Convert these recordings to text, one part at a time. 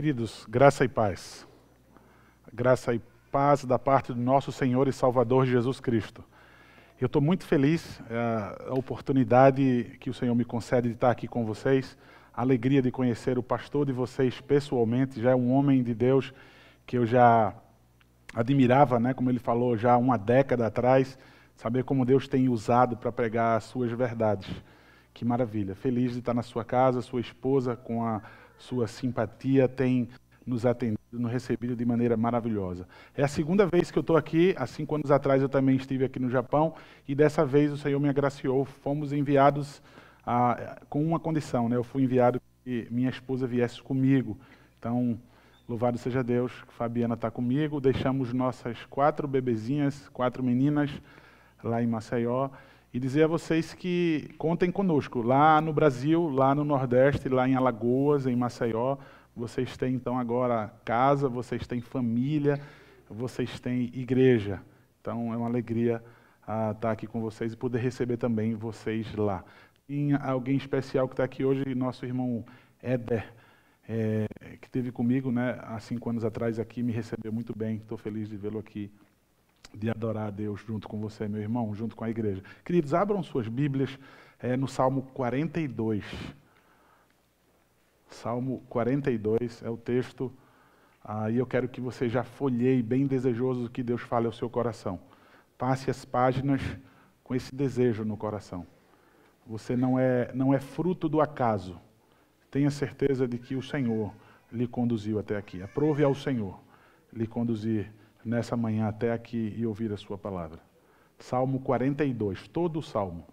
Queridos, graça e paz. Graça e paz da parte do nosso Senhor e Salvador Jesus Cristo. Eu estou muito feliz é, a oportunidade que o Senhor me concede de estar aqui com vocês. A alegria de conhecer o pastor de vocês pessoalmente, já é um homem de Deus que eu já admirava, né, como ele falou já uma década atrás, saber como Deus tem usado para pregar as suas verdades. Que maravilha. Feliz de estar na sua casa, sua esposa com a sua simpatia tem nos atendido, nos recebido de maneira maravilhosa. É a segunda vez que eu estou aqui, há cinco anos atrás eu também estive aqui no Japão, e dessa vez o Senhor me agraciou, fomos enviados a, com uma condição, né? eu fui enviado que minha esposa viesse comigo, então louvado seja Deus, Fabiana está comigo, deixamos nossas quatro bebezinhas, quatro meninas lá em Maceió, e dizer a vocês que contem conosco. Lá no Brasil, lá no Nordeste, lá em Alagoas, em Maceió, vocês têm então agora casa, vocês têm família, vocês têm igreja. Então é uma alegria ah, estar aqui com vocês e poder receber também vocês lá. Tem alguém especial que está aqui hoje, nosso irmão Éder, é, que esteve comigo né, há cinco anos atrás aqui, me recebeu muito bem, estou feliz de vê-lo aqui de adorar a Deus junto com você, meu irmão, junto com a igreja. Queridos, abram suas Bíblias é, no Salmo 42. Salmo 42 é o texto, ah, e eu quero que você já folheie bem desejoso do que Deus fale ao seu coração. Passe as páginas com esse desejo no coração. Você não é, não é fruto do acaso. Tenha certeza de que o Senhor lhe conduziu até aqui. Aprove ao Senhor lhe conduzir nessa manhã até aqui e ouvir a Sua palavra. Salmo 42, todo o salmo.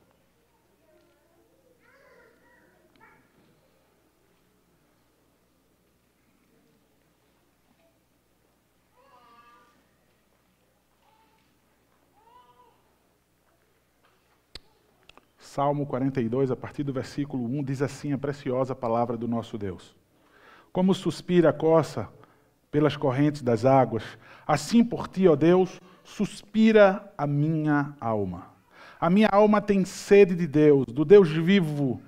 Salmo 42, a partir do versículo 1, diz assim a preciosa palavra do nosso Deus: Como suspira a coça pelas correntes das águas. Assim por ti, ó Deus, suspira a minha alma. A minha alma tem sede de Deus, do Deus vivo.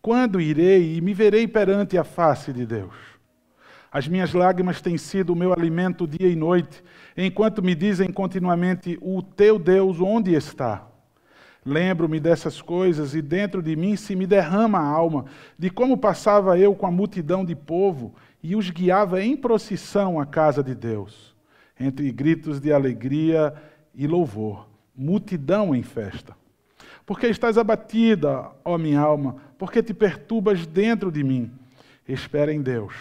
Quando irei e me verei perante a face de Deus? As minhas lágrimas têm sido o meu alimento dia e noite, enquanto me dizem continuamente: O teu Deus onde está? Lembro-me dessas coisas e dentro de mim se me derrama a alma, de como passava eu com a multidão de povo, e os guiava em procissão à casa de Deus, entre gritos de alegria e louvor, multidão em festa. Porque estás abatida, ó minha alma, porque te perturbas dentro de mim. Espera em Deus,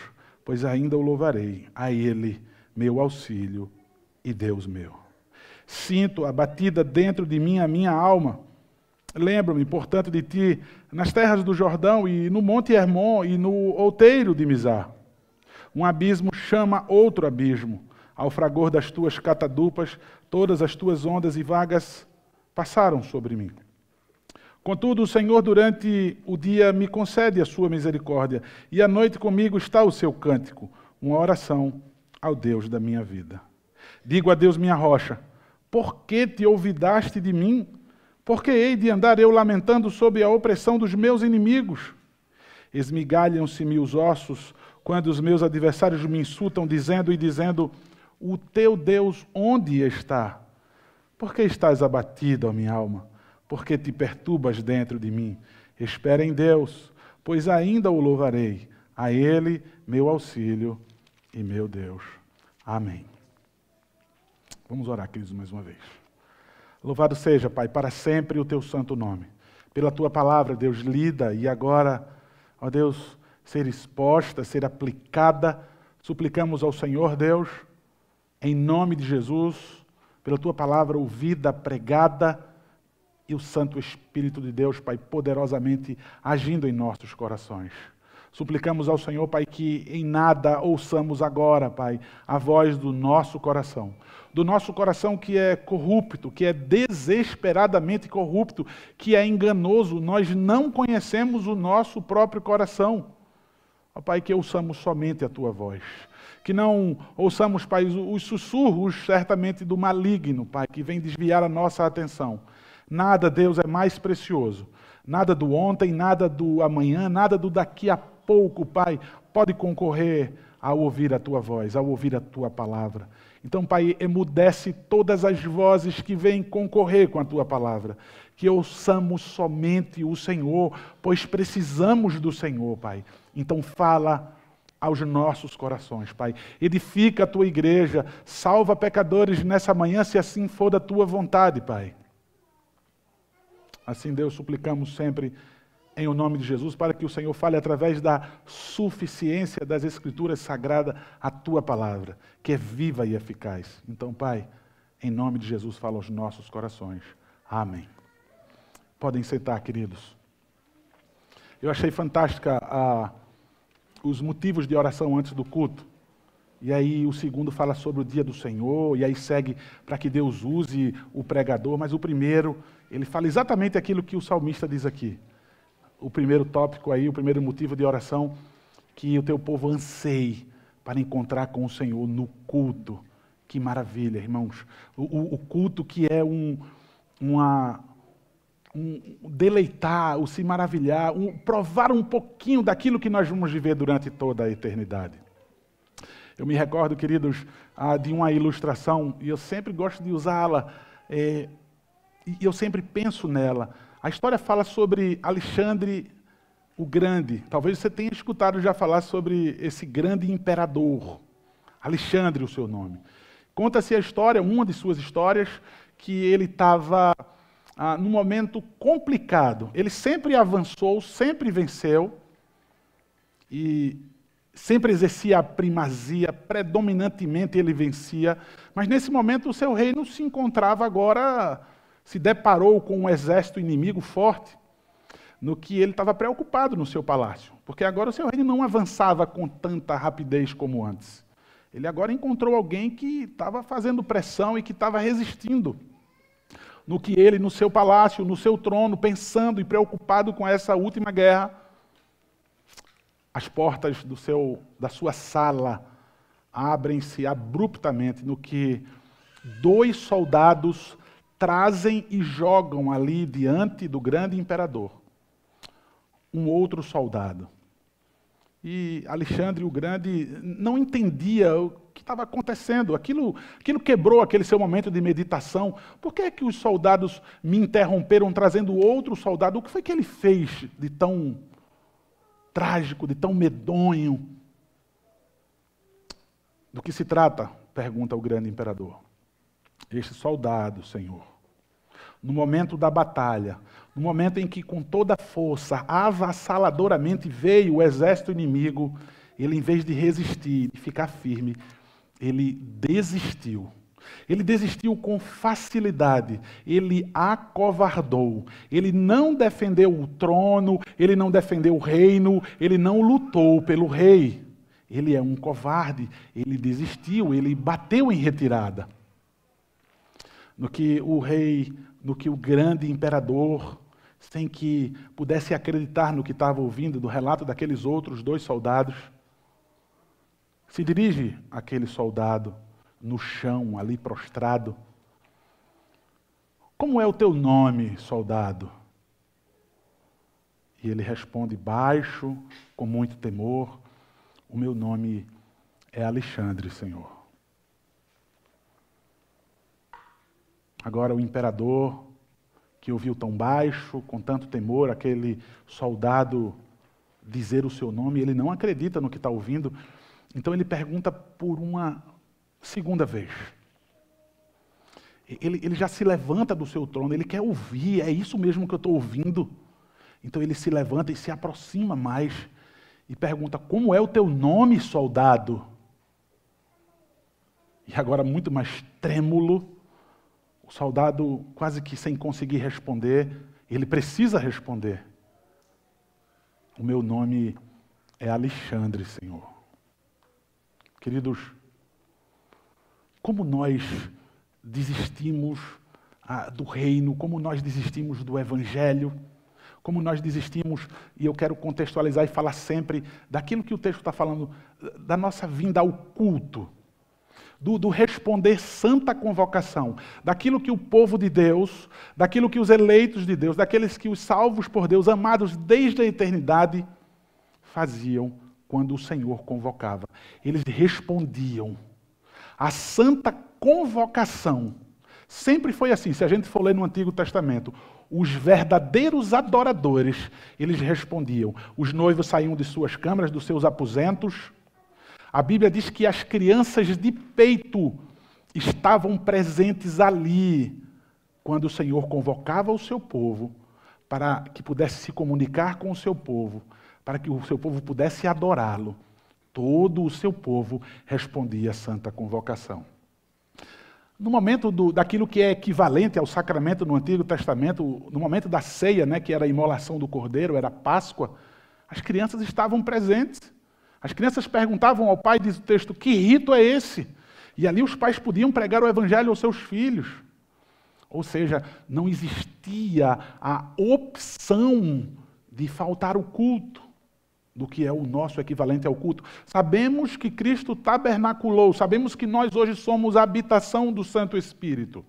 pois ainda o louvarei, a Ele, meu auxílio e Deus meu. Sinto abatida dentro de mim a minha alma. Lembro-me, portanto, de ti nas terras do Jordão e no Monte Hermon e no outeiro de Mizar um abismo chama outro abismo. Ao fragor das tuas catadupas, todas as tuas ondas e vagas passaram sobre mim. Contudo, o Senhor, durante o dia, me concede a sua misericórdia, e à noite comigo está o seu cântico, uma oração ao Deus da minha vida. Digo a Deus, minha rocha, por que te olvidaste de mim? Por que, hei de andar eu lamentando sob a opressão dos meus inimigos? Esmigalham-se-me os ossos quando os meus adversários me insultam, dizendo e dizendo: O teu Deus onde está? Por que estás abatido, ó minha alma? Por que te perturbas dentro de mim? Espera em Deus, pois ainda o louvarei. A Ele, meu auxílio e meu Deus. Amém. Vamos orar, queridos, mais uma vez. Louvado seja, Pai, para sempre o teu santo nome. Pela tua palavra, Deus, lida e agora, ó Deus, ser exposta, ser aplicada. Suplicamos ao Senhor Deus, em nome de Jesus, pela tua palavra ouvida, pregada, e o Santo Espírito de Deus, Pai, poderosamente agindo em nossos corações. Suplicamos ao Senhor, Pai, que em nada ouçamos agora, Pai, a voz do nosso coração. Do nosso coração que é corrupto, que é desesperadamente corrupto, que é enganoso, nós não conhecemos o nosso próprio coração. Ó Pai, que ouçamos somente a tua voz. Que não ouçamos, Pai, os sussurros certamente do maligno, Pai, que vem desviar a nossa atenção. Nada, Deus, é mais precioso. Nada do ontem, nada do amanhã, nada do daqui a pouco, Pai, pode concorrer ao ouvir a tua voz, ao ouvir a tua palavra. Então, Pai, emudece todas as vozes que vêm concorrer com a tua palavra. Que ouçamos somente o Senhor, pois precisamos do Senhor, Pai. Então fala aos nossos corações, Pai. Edifica a tua igreja, salva pecadores nessa manhã, se assim for da tua vontade, Pai. Assim, Deus, suplicamos sempre em o nome de Jesus, para que o Senhor fale através da suficiência das Escrituras Sagradas a tua palavra, que é viva e eficaz. Então, Pai, em nome de Jesus, fala aos nossos corações. Amém. Podem sentar, queridos. Eu achei fantástica a os motivos de oração antes do culto. E aí o segundo fala sobre o dia do Senhor, e aí segue para que Deus use o pregador, mas o primeiro, ele fala exatamente aquilo que o salmista diz aqui. O primeiro tópico aí, o primeiro motivo de oração, que o teu povo anseie para encontrar com o Senhor no culto. Que maravilha, irmãos. O, o, o culto que é um, uma, um, deleitar, o se maravilhar, um, provar um pouquinho daquilo que nós vamos viver durante toda a eternidade. Eu me recordo, queridos, ah, de uma ilustração, e eu sempre gosto de usá-la, é, e eu sempre penso nela. A história fala sobre Alexandre o Grande. Talvez você tenha escutado já falar sobre esse grande imperador. Alexandre, o seu nome. Conta-se a história, uma de suas histórias, que ele estava ah, num momento complicado. Ele sempre avançou, sempre venceu e sempre exercia a primazia, predominantemente ele vencia, mas nesse momento o seu reino se encontrava agora, se deparou com um exército inimigo forte, no que ele estava preocupado no seu palácio, porque agora o seu reino não avançava com tanta rapidez como antes. Ele agora encontrou alguém que estava fazendo pressão e que estava resistindo no que ele, no seu palácio, no seu trono, pensando e preocupado com essa última guerra, as portas do seu, da sua sala abrem-se abruptamente no que dois soldados trazem e jogam ali diante do grande imperador um outro soldado. E Alexandre o Grande não entendia que estava acontecendo, aquilo, aquilo quebrou aquele seu momento de meditação. Por que é que os soldados me interromperam trazendo outro soldado? O que foi que ele fez de tão trágico, de tão medonho? Do que se trata? pergunta o grande imperador. Este soldado, Senhor, no momento da batalha, no momento em que, com toda força, avassaladoramente veio o exército inimigo, ele, em vez de resistir, de ficar firme, ele desistiu. Ele desistiu com facilidade, ele acovardou, ele não defendeu o trono, ele não defendeu o reino, ele não lutou pelo rei. Ele é um covarde, ele desistiu, ele bateu em retirada. No que o rei, no que o grande imperador, sem que pudesse acreditar no que estava ouvindo do relato daqueles outros dois soldados, se dirige aquele soldado no chão, ali prostrado. Como é o teu nome, soldado? E ele responde baixo, com muito temor: O meu nome é Alexandre, Senhor. Agora o imperador, que ouviu tão baixo, com tanto temor, aquele soldado dizer o seu nome, ele não acredita no que está ouvindo, então ele pergunta por uma segunda vez. Ele, ele já se levanta do seu trono, ele quer ouvir, é isso mesmo que eu estou ouvindo. Então ele se levanta e se aproxima mais e pergunta: Como é o teu nome, soldado? E agora, muito mais trêmulo, o soldado, quase que sem conseguir responder, ele precisa responder: O meu nome é Alexandre, Senhor. Queridos, como nós desistimos ah, do reino, como nós desistimos do evangelho, como nós desistimos, e eu quero contextualizar e falar sempre daquilo que o texto está falando, da nossa vinda ao culto, do, do, responder santa convocação, daquilo que o povo de Deus, daquilo que os eleitos de Deus, daqueles que os salvos por Deus, amados desde a eternidade, faziam quando o Senhor convocava. Eles respondiam. A santa convocação sempre foi assim. Se a gente for ler no Antigo Testamento, os verdadeiros adoradores, eles respondiam. Os noivos saíam de suas câmaras, dos seus aposentos. A Bíblia diz que as crianças de peito estavam presentes ali quando o Senhor convocava o seu povo para que pudesse se comunicar com o seu povo para que o seu povo pudesse adorá-lo. Todo o seu povo respondia à santa convocação. No momento do, daquilo que é equivalente ao sacramento no Antigo Testamento, no momento da ceia, né, que era a imolação do cordeiro, era Páscoa, as crianças estavam presentes. As crianças perguntavam ao pai, diz o texto, que rito é esse? E ali os pais podiam pregar o evangelho aos seus filhos. Ou seja, não existia a opção de faltar o culto do que é o nosso equivalente ao culto. Sabemos que Cristo tabernaculou, sabemos que nós hoje somos a habitação do Santo Espírito.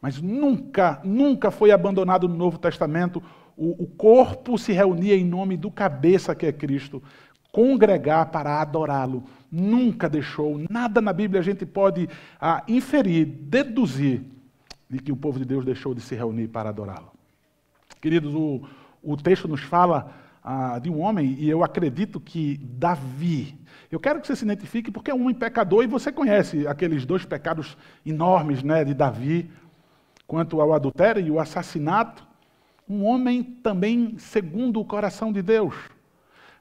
Mas nunca, nunca foi abandonado no Novo Testamento o, o corpo se reunia em nome do cabeça que é Cristo, congregar para adorá-lo. Nunca deixou. Nada na Bíblia a gente pode ah, inferir, deduzir de que o povo de Deus deixou de se reunir para adorá-lo. Queridos, o, o texto nos fala ah, de um homem, e eu acredito que Davi. Eu quero que você se identifique porque é um homem pecador e você conhece aqueles dois pecados enormes né, de Davi, quanto ao adultério e o assassinato. Um homem também segundo o coração de Deus.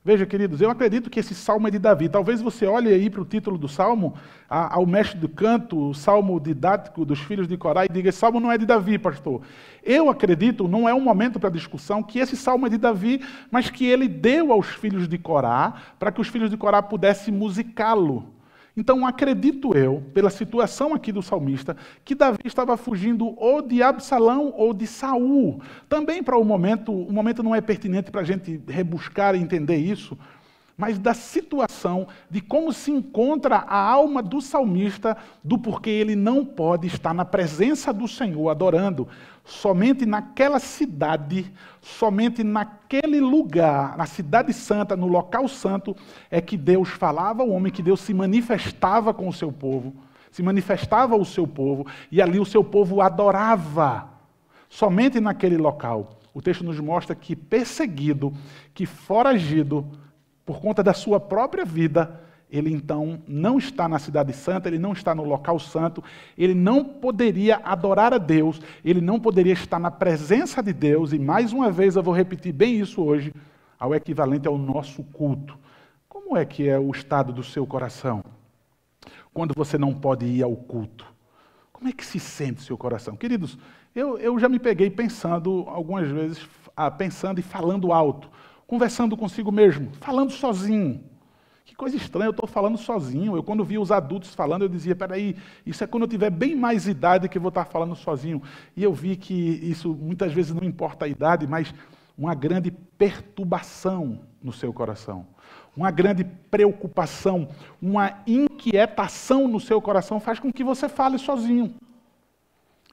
Veja, queridos, eu acredito que esse salmo é de Davi. Talvez você olhe aí para o título do salmo, ao mestre do canto, o salmo didático dos filhos de Corá, e diga: esse salmo não é de Davi, pastor. Eu acredito, não é um momento para discussão, que esse salmo é de Davi, mas que ele deu aos filhos de Corá, para que os filhos de Corá pudessem musicá-lo. Então, acredito eu, pela situação aqui do salmista, que Davi estava fugindo ou de Absalão ou de Saul. Também para o momento, o momento não é pertinente para a gente rebuscar e entender isso, mas da situação de como se encontra a alma do salmista, do porquê ele não pode estar na presença do Senhor adorando somente naquela cidade, somente naquele lugar, na cidade santa, no local santo, é que Deus falava ao homem, que Deus se manifestava com o seu povo, se manifestava o seu povo, e ali o seu povo adorava, somente naquele local. O texto nos mostra que perseguido, que foragido, por conta da sua própria vida, ele então não está na cidade santa, ele não está no local santo, ele não poderia adorar a Deus, ele não poderia estar na presença de Deus, e mais uma vez eu vou repetir bem isso hoje, ao equivalente ao nosso culto. Como é que é o estado do seu coração quando você não pode ir ao culto? Como é que se sente seu coração? Queridos, eu, eu já me peguei pensando algumas vezes, ah, pensando e falando alto, conversando consigo mesmo, falando sozinho coisa estranha, eu estou falando sozinho. Eu, quando via os adultos falando, eu dizia: peraí, isso é quando eu tiver bem mais idade que eu vou estar tá falando sozinho. E eu vi que isso muitas vezes não importa a idade, mas uma grande perturbação no seu coração, uma grande preocupação, uma inquietação no seu coração faz com que você fale sozinho.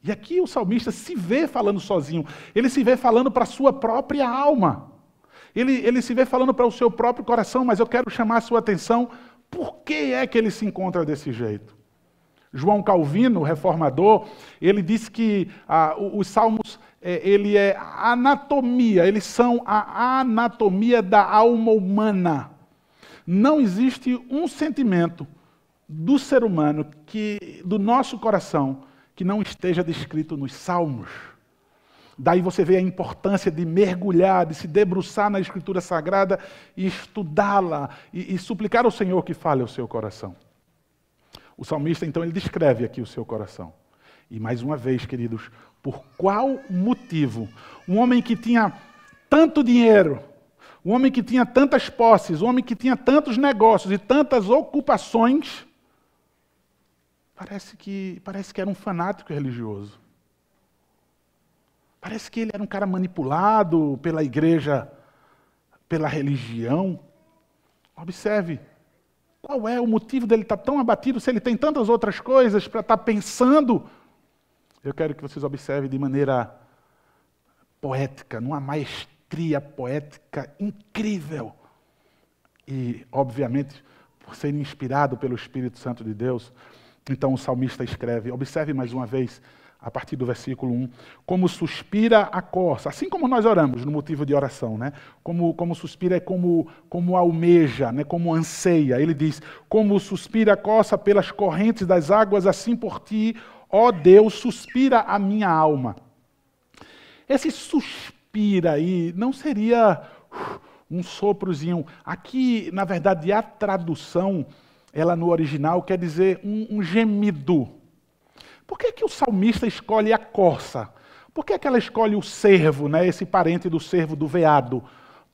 E aqui o salmista se vê falando sozinho, ele se vê falando para a sua própria alma. Ele, ele se vê falando para o seu próprio coração, mas eu quero chamar a sua atenção. Por que é que ele se encontra desse jeito? João Calvino, reformador, ele disse que ah, os salmos é, ele é anatomia, eles são a anatomia da alma humana. Não existe um sentimento do ser humano que do nosso coração que não esteja descrito nos salmos. Daí você vê a importância de mergulhar, de se debruçar na Escritura Sagrada e estudá-la e, e suplicar ao Senhor que fale ao seu coração. O salmista, então, ele descreve aqui o seu coração. E mais uma vez, queridos, por qual motivo um homem que tinha tanto dinheiro, um homem que tinha tantas posses, um homem que tinha tantos negócios e tantas ocupações, parece que, parece que era um fanático religioso. Parece que ele era um cara manipulado pela igreja, pela religião. Observe, qual é o motivo dele estar tá tão abatido se ele tem tantas outras coisas para estar tá pensando? Eu quero que vocês observem de maneira poética, numa maestria poética incrível. E, obviamente, por ser inspirado pelo Espírito Santo de Deus, então o salmista escreve. Observe mais uma vez a partir do versículo 1, como suspira a corça, assim como nós oramos no motivo de oração, né? como, como suspira é como, como almeja, né? como anseia. Ele diz, como suspira a corça pelas correntes das águas, assim por ti, ó Deus, suspira a minha alma. Esse suspira aí não seria um soprozinho. Aqui, na verdade, a tradução, ela no original quer dizer um, um gemido por que, é que o salmista escolhe a corça? Por que, é que ela escolhe o cervo, né, esse parente do cervo, do veado?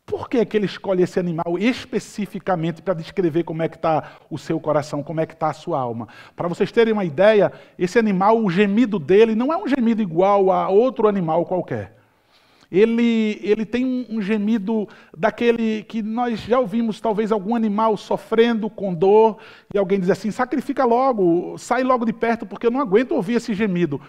Por que, é que ele escolhe esse animal especificamente para descrever como é que está o seu coração, como é que está a sua alma? Para vocês terem uma ideia, esse animal, o gemido dele não é um gemido igual a outro animal qualquer ele, ele tem um gemido daquele que nós já ouvimos, talvez algum animal sofrendo com dor, e alguém diz assim: sacrifica logo, sai logo de perto, porque eu não aguento ouvir esse gemido.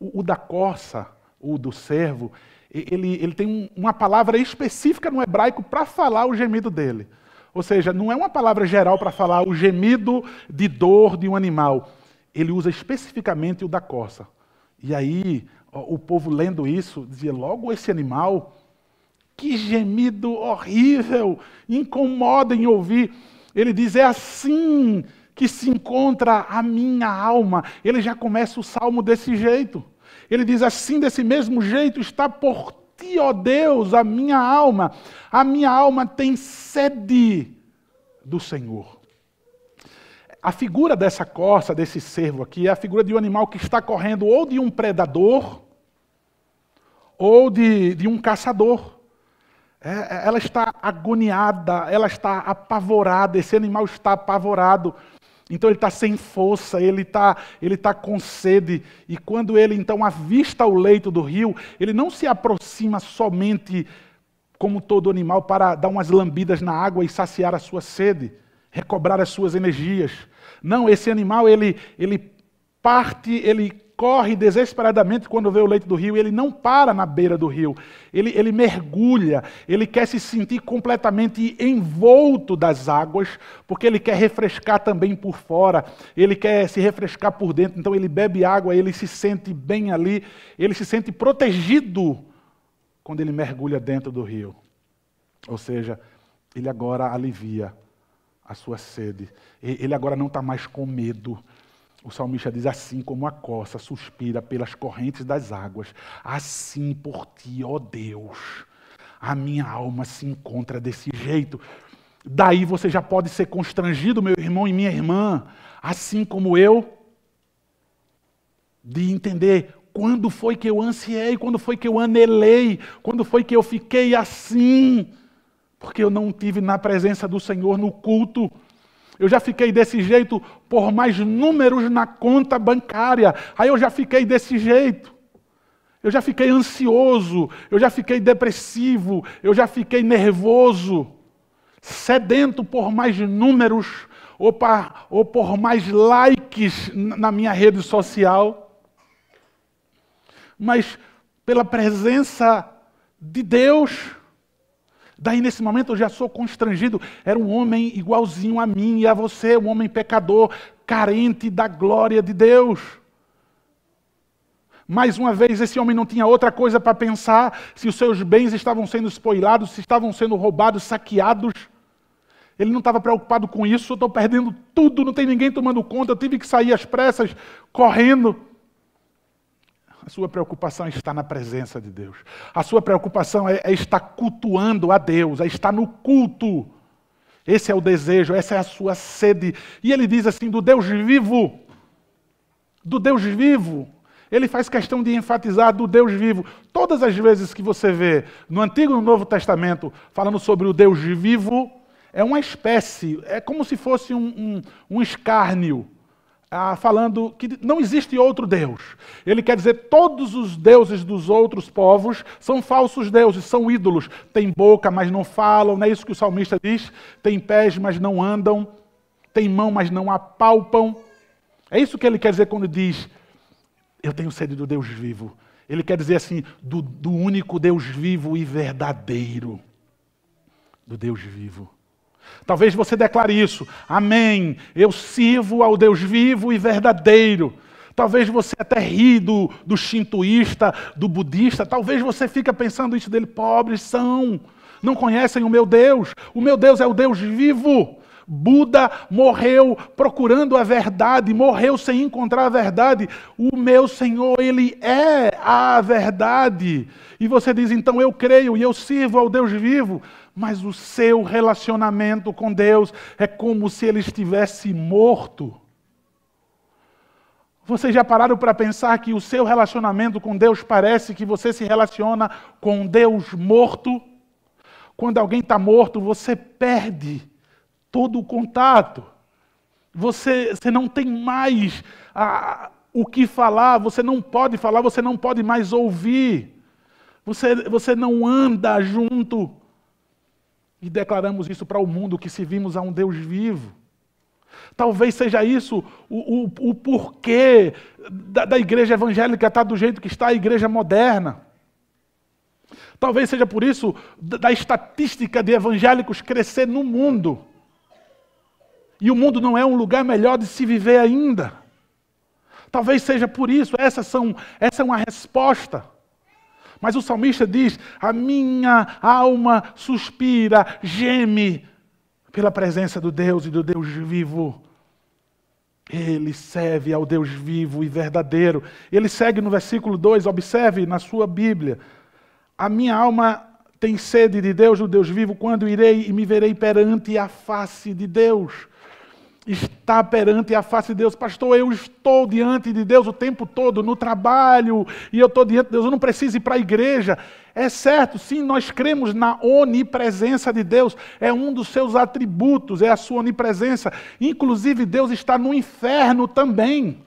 O, o da corça, o do servo, ele, ele tem uma palavra específica no hebraico para falar o gemido dele. Ou seja, não é uma palavra geral para falar o gemido de dor de um animal. Ele usa especificamente o da corça. E aí, o povo lendo isso dizia: logo esse animal, que gemido horrível, incomoda em ouvir. Ele diz: é assim que se encontra a minha alma. Ele já começa o salmo desse jeito. Ele diz assim, desse mesmo jeito, está por ti, ó Deus, a minha alma. A minha alma tem sede do Senhor a figura dessa corça, desse cervo aqui, é a figura de um animal que está correndo ou de um predador ou de, de um caçador. É, é ela está agoniada, ela está apavorada, esse animal está apavorado. Então ele está sem força, ele está ele tá com sede. E quando ele então avista o leito do rio, ele não se aproxima somente como todo animal para dar umas lambidas na água e saciar a sua sede recobrar as suas energias. Não, esse animal, ele, ele parte, ele corre desesperadamente quando vê o leito do rio, ele não para na beira do rio, ele, ele mergulha, ele quer se sentir completamente envolto das águas, porque ele quer refrescar também por fora, ele quer se refrescar por dentro, então ele bebe água, ele se sente bem ali, ele se sente protegido quando ele mergulha dentro do rio. Ou seja, ele agora alivia a sua sede. Ele agora não está mais com medo. O salmista diz: Assim como a coça suspira pelas correntes das águas, assim por ti, ó Deus, a minha alma se encontra desse jeito. Daí você já pode ser constrangido, meu irmão e minha irmã, assim como eu, de entender quando foi que eu ansiei, quando foi que eu anelei, quando foi que eu fiquei assim porque eu não tive na presença do Senhor no culto. Eu já fiquei desse jeito por mais números na conta bancária. Aí eu já fiquei desse jeito. Eu já fiquei ansioso, eu já fiquei depressivo, eu já fiquei nervoso, sedento por mais números ou, ou por mais likes na minha rede social. Mas pela presença de Deus, Daí, nesse momento, eu já sou constrangido. Era um homem igualzinho a mim e a você, um homem pecador, carente da glória de Deus. Mais uma vez, esse homem não tinha outra coisa para pensar se os seus bens estavam sendo espoilados, se estavam sendo roubados, saqueados. Ele não estava preocupado com isso. estou perdendo tudo, não tem ninguém tomando conta. Eu tive que sair às pressas, correndo. A sua preocupação é está na presença de Deus. A sua preocupação é, é estar cultuando a Deus, é estar no culto. Esse é o desejo, essa é a sua sede. E ele diz assim: do Deus vivo. Do Deus vivo. Ele faz questão de enfatizar do Deus vivo. Todas as vezes que você vê no Antigo e no Novo Testamento falando sobre o Deus vivo, é uma espécie, é como se fosse um, um, um escárnio ah, falando que não existe outro Deus. Ele quer dizer todos os deuses dos outros povos são falsos deuses, são ídolos. Tem boca, mas não falam, não é isso que o salmista diz? Tem pés, mas não andam. Tem mão, mas não apalpam. É isso que ele quer dizer quando diz: Eu tenho sede do Deus vivo. Ele quer dizer assim: do, do único Deus vivo e verdadeiro. Do Deus vivo Talvez você declare isso. Amém. Eu sirvo ao Deus vivo e verdadeiro. Talvez você até ri do, do shintoísta, do budista. Talvez você fica pensando isso dele. Pobres são. Não conhecem o meu Deus. O meu Deus é o Deus vivo. Buda morreu procurando a verdade, morreu sem encontrar a verdade. O meu Senhor, Ele é a verdade. E você diz, então eu creio e eu sirvo ao Deus vivo mas o seu relacionamento com Deus é como se ele estivesse morto. Vocês já pararam para pensar que o seu relacionamento com Deus parece que você se relaciona com Deus morto? Quando alguém está morto, você perde todo o contato. Você, você não tem mais a, o que falar, você não pode falar, você não pode mais ouvir. Você, você não anda junto e declaramos isso para o mundo que servimos a um Deus vivo. Talvez seja isso o, o, o porquê da, da igreja evangélica estar tá do jeito que está a igreja moderna. Talvez seja por isso da estatística de evangélicos crescer no mundo. E o mundo não é um lugar melhor de se viver ainda. Talvez seja por isso, essa, são, essa é uma resposta. Mas o salmista diz: A minha alma suspira, geme pela presença do Deus e do Deus vivo. Ele serve ao Deus vivo e verdadeiro. Ele segue no versículo 2, observe na sua Bíblia. A minha alma tem sede de Deus, do Deus vivo, quando irei e me verei perante a face de Deus está perante a face de Deus. Pastor, eu estou diante de Deus o tempo todo, no trabalho, e eu estou diante de Deus, eu não preciso ir para a igreja. É certo, sim, nós cremos na onipresença de Deus, é um dos seus atributos, é a sua onipresença. Inclusive, Deus está no inferno também.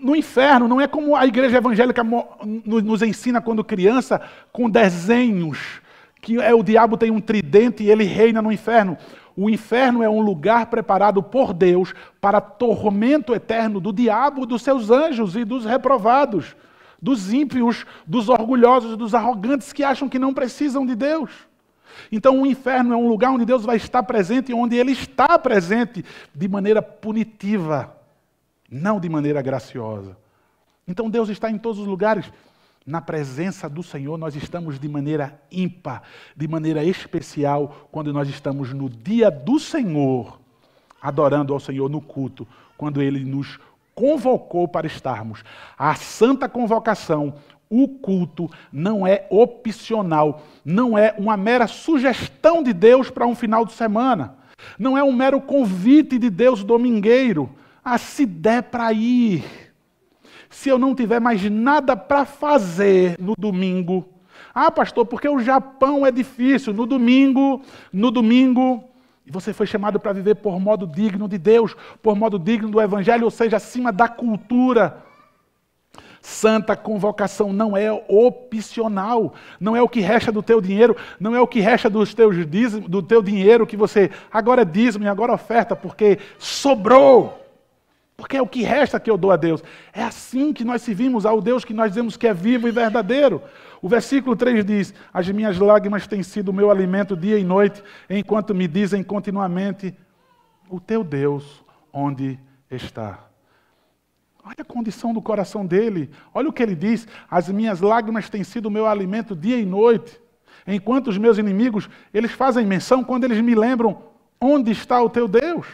No inferno, não é como a igreja evangélica nos ensina quando criança, com desenhos, que é o diabo tem um tridente e ele reina no inferno. O inferno é um lugar preparado por Deus para tormento eterno do diabo, dos seus anjos e dos reprovados, dos ímpios, dos orgulhosos, dos arrogantes que acham que não precisam de Deus. Então, o inferno é um lugar onde Deus vai estar presente e onde Ele está presente de maneira punitiva, não de maneira graciosa. Então, Deus está em todos os lugares. Na presença do Senhor, nós estamos de maneira ímpar, de maneira especial, quando nós estamos no dia do Senhor, adorando ao Senhor no culto, quando Ele nos convocou para estarmos. A santa convocação, o culto, não é opcional, não é uma mera sugestão de Deus para um final de semana, não é um mero convite de Deus domingueiro. Ah, se der para ir se eu não tiver mais nada para fazer no domingo. Ah, pastor, porque o Japão é difícil no domingo, no domingo. E você foi chamado para viver por modo digno de Deus, por modo digno do Evangelho, ou seja, acima da cultura. Santa convocação não é opcional, não é o que resta do teu dinheiro, não é o que resta dos teus dízimos, do teu dinheiro que você agora é dízimo e agora é oferta, porque sobrou porque é o que resta que eu dou a Deus. É assim que nós servimos ao Deus que nós dizemos que é vivo e verdadeiro. O versículo 3 diz: As minhas lágrimas têm sido o meu alimento dia e noite, enquanto me dizem continuamente: O teu Deus, onde está? Olha a condição do coração dele. Olha o que ele diz: As minhas lágrimas têm sido o meu alimento dia e noite, enquanto os meus inimigos, eles fazem menção quando eles me lembram: Onde está o teu Deus?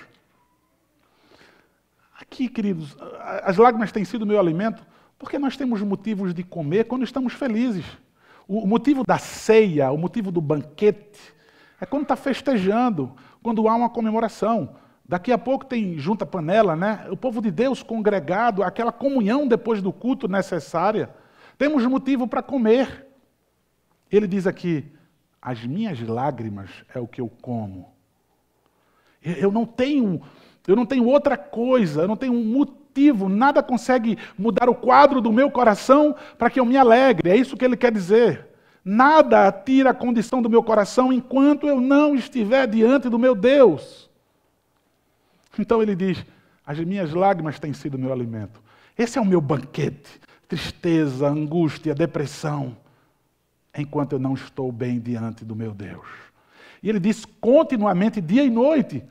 Aqui, queridos, as lágrimas têm sido meu alimento porque nós temos motivos de comer quando estamos felizes. O motivo da ceia, o motivo do banquete, é quando está festejando, quando há uma comemoração. Daqui a pouco tem junta panela, né? O povo de Deus congregado, aquela comunhão depois do culto necessária. Temos motivo para comer. Ele diz aqui: as minhas lágrimas é o que eu como. Eu não tenho eu não tenho outra coisa, eu não tenho um motivo, nada consegue mudar o quadro do meu coração para que eu me alegre. É isso que ele quer dizer. Nada tira a condição do meu coração enquanto eu não estiver diante do meu Deus. Então ele diz: As minhas lágrimas têm sido meu alimento. Esse é o meu banquete. Tristeza, angústia, depressão. Enquanto eu não estou bem diante do meu Deus. E ele diz continuamente, dia e noite: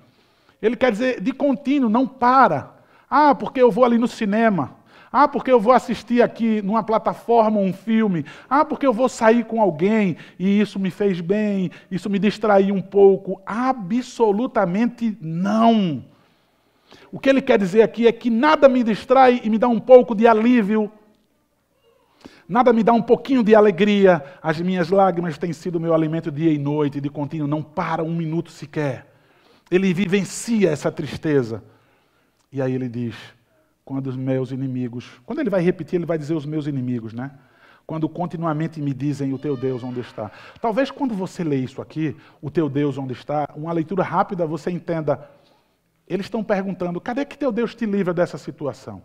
ele quer dizer de contínuo, não para. Ah, porque eu vou ali no cinema. Ah, porque eu vou assistir aqui numa plataforma um filme. Ah, porque eu vou sair com alguém e isso me fez bem, isso me distraiu um pouco. Absolutamente não. O que ele quer dizer aqui é que nada me distrai e me dá um pouco de alívio. Nada me dá um pouquinho de alegria. As minhas lágrimas têm sido meu alimento dia e noite, de contínuo, não para um minuto sequer ele vivencia essa tristeza. E aí ele diz: quando os meus inimigos, quando ele vai repetir, ele vai dizer os meus inimigos, né? Quando continuamente me dizem o teu Deus onde está. Talvez quando você lê isso aqui, o teu Deus onde está, uma leitura rápida você entenda. Eles estão perguntando: cadê que teu Deus te livra dessa situação?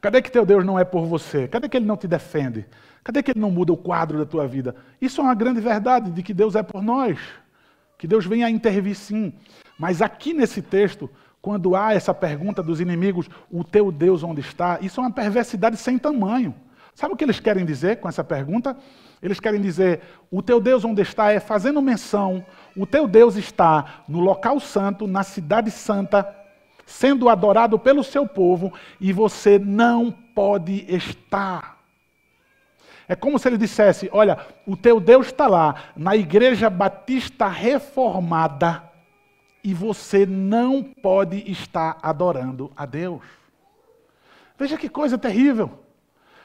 Cadê que teu Deus não é por você? Cadê que ele não te defende? Cadê que ele não muda o quadro da tua vida? Isso é uma grande verdade de que Deus é por nós que Deus venha a intervir sim. Mas aqui nesse texto, quando há essa pergunta dos inimigos, o teu Deus onde está? Isso é uma perversidade sem tamanho. Sabe o que eles querem dizer com essa pergunta? Eles querem dizer: o teu Deus onde está? É fazendo menção, o teu Deus está no local santo, na cidade santa, sendo adorado pelo seu povo, e você não pode estar. É como se ele dissesse: Olha, o teu Deus está lá, na Igreja Batista Reformada, e você não pode estar adorando a Deus. Veja que coisa terrível.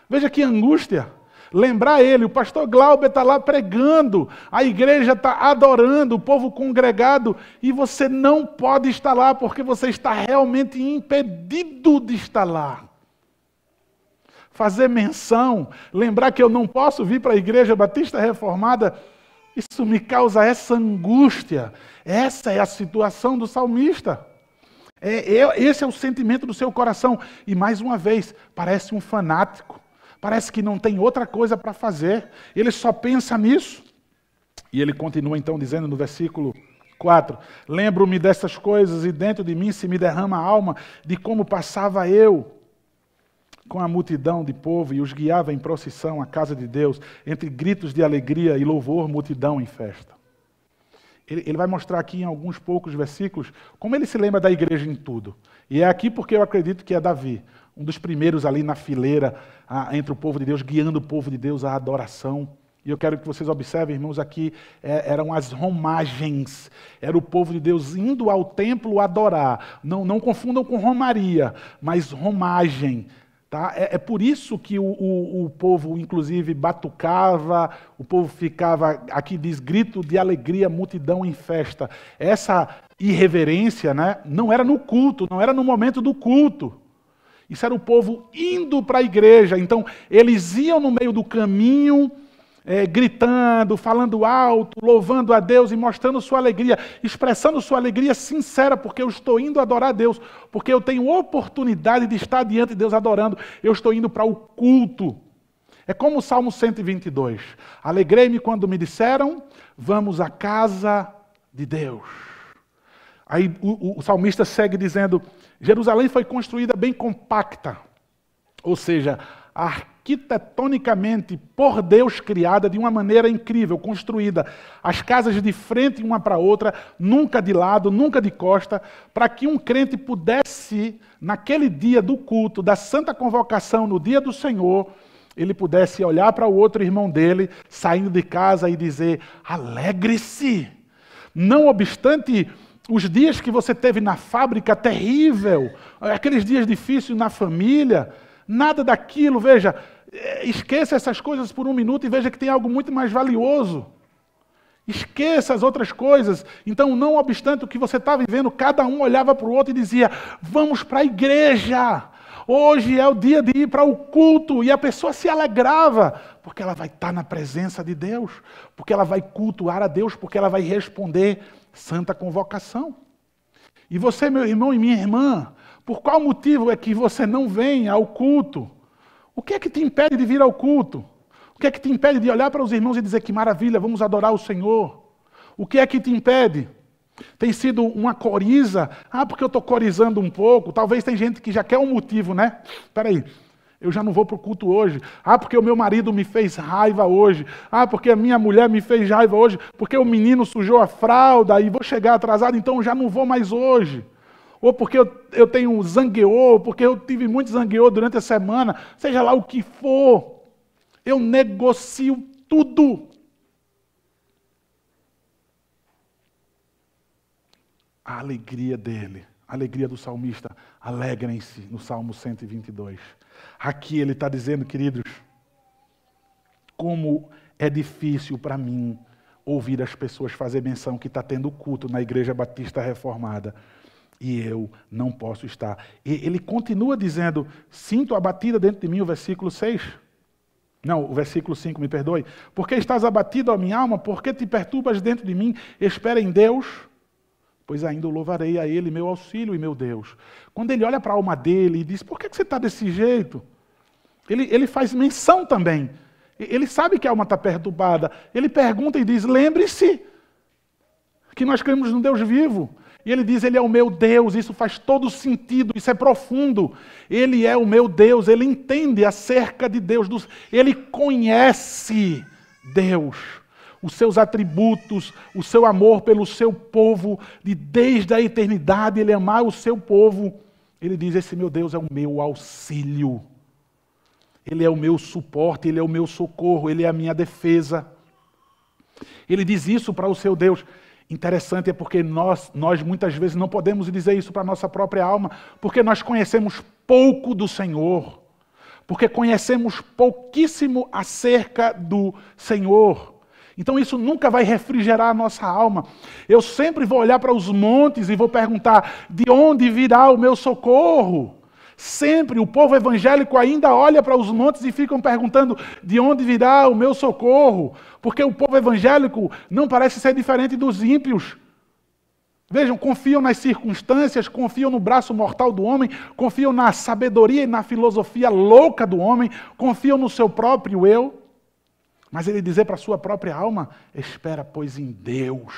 Veja que angústia. Lembrar ele, o pastor Glauber está lá pregando, a igreja está adorando, o povo congregado, e você não pode estar lá porque você está realmente impedido de estar lá fazer menção, lembrar que eu não posso vir para a Igreja Batista Reformada, isso me causa essa angústia. Essa é a situação do salmista. É, é, esse é o sentimento do seu coração. E mais uma vez, parece um fanático. Parece que não tem outra coisa para fazer. Ele só pensa nisso. E ele continua então dizendo no versículo 4: Lembro-me dessas coisas, e dentro de mim se me derrama a alma de como passava eu com a multidão de povo e os guiava em procissão à casa de Deus, entre gritos de alegria e louvor, multidão em festa. Ele, ele vai mostrar aqui em alguns poucos versículos como ele se lembra da igreja em tudo. E é aqui porque eu acredito que é Davi, um dos primeiros ali na fileira a, entre o povo de Deus, guiando o povo de Deus à adoração. E eu quero que vocês observem, irmãos, aqui é, eram as romagens. Era o povo de Deus indo ao templo adorar. Não, não confundam com romaria, mas romagem. Tá? É, é, por isso que o, o, o, povo, inclusive, batucava, o povo ficava, aqui diz, grito de alegria, multidão em festa. Essa irreverência né, não era no culto, não era no momento do culto. Isso era o povo indo para a igreja. Então, eles iam no meio do caminho é, gritando, falando alto, louvando a Deus e mostrando sua alegria, expressando sua alegria sincera, porque eu estou indo adorar a Deus, porque eu tenho oportunidade de estar diante de Deus adorando, eu estou indo para o culto. É como o Salmo 122. Alegrei-me quando me disseram, vamos à casa de Deus. Aí o, o, o salmista segue dizendo: Jerusalém foi construída bem compacta, ou seja, a arquitetonicamente por Deus criada de uma maneira incrível, construída. As casas de frente uma para outra, nunca de lado, nunca de costa, para que um crente pudesse, naquele dia do culto, da santa convocação, no dia do Senhor, ele pudesse olhar para o outro irmão dele, saindo de casa e dizer: alegre-se. Não obstante os dias que você teve na fábrica terrível, aqueles dias difíceis na família, nada daquilo, veja, é, esqueça essas coisas por um minuto e veja que tem algo muito mais valioso. Esqueça as outras coisas. Então, não obstante o que você está vivendo, cada um olhava para o outro e dizia: Vamos para a igreja. Hoje é o dia de ir para o culto. E a pessoa se alegrava, porque ela vai estar na presença de Deus, porque ela vai cultuar a Deus, porque ela vai responder santa convocação. E você, meu irmão e minha irmã, por qual motivo é que você não vem ao culto? O que é que te impede de vir ao culto? O que é que te impede de olhar para os irmãos e dizer que maravilha, vamos adorar o Senhor? O que é que te impede? Tem sido uma coriza? Ah, porque eu estou corizando um pouco. Talvez tem gente que já quer um motivo, né? Espera aí, eu já não vou para o culto hoje. Ah, porque o meu marido me fez raiva hoje. Ah, porque a minha mulher me fez raiva hoje. Porque o menino sujou a fralda e vou chegar atrasado, então eu já não vou mais hoje ou porque eu, eu tenho zangueou, ou porque eu tive muito zangueou durante a semana, seja lá o que for, eu negocio tudo. A alegria dele, a alegria do salmista, alegrem-se no Salmo 122. Aqui ele está dizendo, queridos, como é difícil para mim ouvir as pessoas fazer menção que está tendo culto na Igreja Batista Reformada e eu não posso estar. E ele continua dizendo: Sinto abatida dentro de mim, o versículo 6. Não, o versículo 5, me perdoe. Porque estás abatido, ó minha alma, porque te perturbas dentro de mim, espera em Deus, pois ainda o louvarei a Ele, meu auxílio e meu Deus. Quando ele olha para a alma dele e diz: Por que, você está desse jeito? Ele, ele faz menção também. Ele sabe que a alma está perturbada. Ele pergunta e diz: Lembre-se que nós cremos no Deus vivo. E ele diz: Ele é o meu Deus, isso faz todo sentido, isso é profundo. Ele é o meu Deus, ele entende acerca de Deus, ele conhece Deus, os seus atributos, o seu amor pelo seu povo, de desde a eternidade ele amar o seu povo. Ele diz: Esse meu Deus é o meu auxílio, ele é o meu suporte, ele é o meu socorro, ele é a minha defesa. Ele diz isso para o seu Deus. Interessante é porque nós, nós muitas vezes não podemos dizer isso para a nossa própria alma, porque nós conhecemos pouco do Senhor, porque conhecemos pouquíssimo acerca do Senhor. Então isso nunca vai refrigerar a nossa alma. Eu sempre vou olhar para os montes e vou perguntar: de onde virá o meu socorro? Sempre o povo evangélico ainda olha para os montes e ficam perguntando de onde virá o meu socorro, porque o povo evangélico não parece ser diferente dos ímpios. Vejam, confiam nas circunstâncias, confiam no braço mortal do homem, confiam na sabedoria e na filosofia louca do homem, confiam no seu próprio eu. Mas ele dizer para a sua própria alma: espera, pois, em Deus.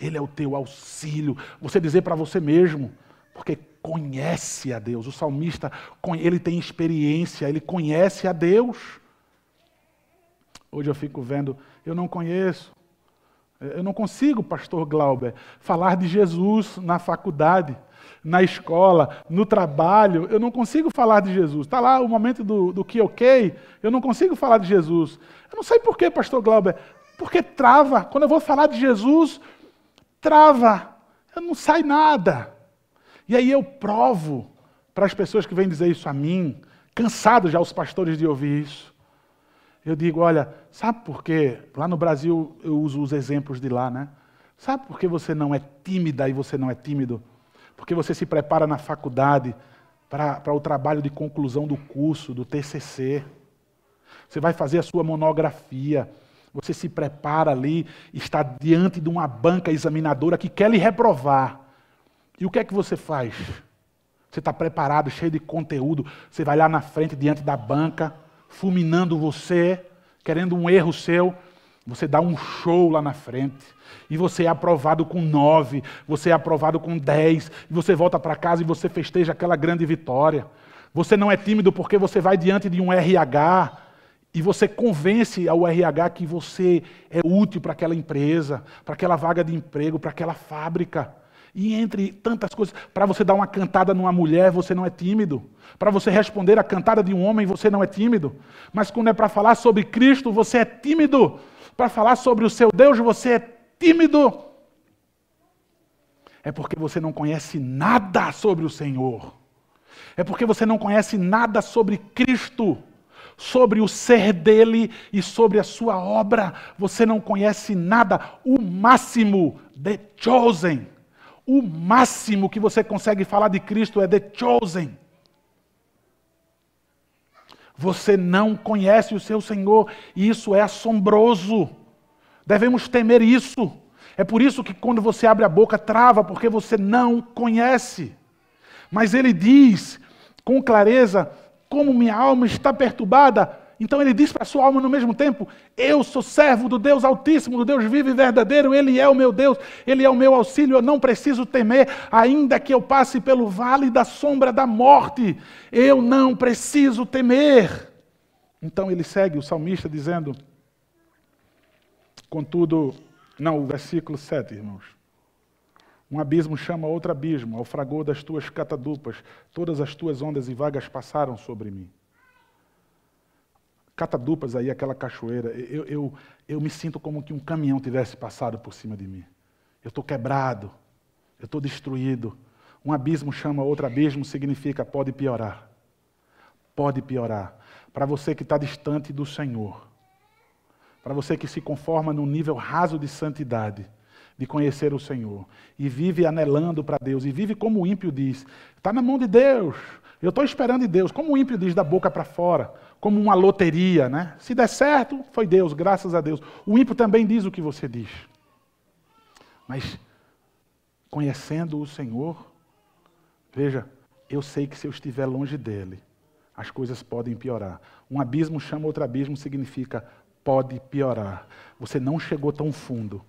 Ele é o teu auxílio. Você dizer para você mesmo, porque conhece a Deus. O salmista, ele tem experiência, ele conhece a Deus. Hoje eu fico vendo, eu não conheço. Eh, eu não consigo, pastor Glauber, falar de Jesus na faculdade, na escola, no trabalho. Eu não consigo falar de Jesus. Está lá o momento do, do que ok, eu não consigo falar de Jesus. Eu não sei porquê, pastor Glauber, porque trava. Quando eu vou falar de Jesus, trava. Eu não sai nada. E aí eu provo para as pessoas que vêm dizer isso a mim, cansados já os pastores de ouvir isso. Eu digo, olha, sabe por quê? Lá no Brasil eu uso os exemplos de lá, né? Sabe por que você não é tímida e você não é tímido? Porque você se prepara na faculdade para o trabalho de conclusão do curso, do TCC. Você vai fazer a sua monografia. Você se prepara ali, está diante de uma banca examinadora que quer lhe reprovar. E o que é que você faz? Você está preparado, cheio de conteúdo, você vai lá na frente, diante da banca, fulminando você, querendo um erro seu, você dá um show lá na frente. E você é aprovado com nove, você é aprovado com dez, e você volta para casa e você festeja aquela grande vitória. Você não é tímido porque você vai diante de um RH e você convence ao RH que você é útil para aquela empresa, para aquela vaga de emprego, para aquela fábrica. E entre tantas coisas, para você dar uma cantada numa mulher, você não é tímido. Para você responder a cantada de um homem, você não é tímido. Mas quando é para falar sobre Cristo, você é tímido. Para falar sobre o seu Deus, você é tímido. É porque você não conhece nada sobre o Senhor. É porque você não conhece nada sobre Cristo, sobre o ser dele e sobre a sua obra. Você não conhece nada. O máximo, de Chosen o máximo que você consegue falar de Cristo é The Chosen. Você não conhece o seu Senhor e isso é assombroso. Devemos temer isso. É por isso que quando você abre a boca, trava, porque você não conhece. Mas ele diz com clareza: como minha alma está perturbada, então ele diz para a sua alma no mesmo tempo: Eu sou servo do Deus Altíssimo, do Deus vivo e verdadeiro, Ele é o meu Deus, Ele é o meu auxílio, eu não preciso temer, ainda que eu passe pelo vale da sombra da morte, eu não preciso temer. Então ele segue o salmista dizendo, contudo, não, o versículo 7, irmãos. Um abismo chama outro abismo, ao fragor das tuas catadupas, todas as tuas ondas e vagas passaram sobre mim catadupas aí, aquela cachoeira, eu, eu, eu me sinto como que um caminhão tivesse passado por cima de mim. Eu estou quebrado, eu estou destruído. Um abismo chama outro abismo, significa pode piorar. Pode piorar. Para você que está distante do Senhor, para você que se conforma num nível raso de santidade, de conhecer o Senhor, e vive anelando para Deus, e vive como o ímpio diz: está na mão de Deus, eu estou esperando de Deus, como o ímpio diz da boca para fora como uma loteria, né? Se der certo, foi Deus, graças a Deus. O ímpio também diz o que você diz. Mas conhecendo o Senhor, veja, eu sei que se eu estiver longe dele, as coisas podem piorar. Um abismo chama outro abismo significa pode piorar. Você não chegou tão fundo.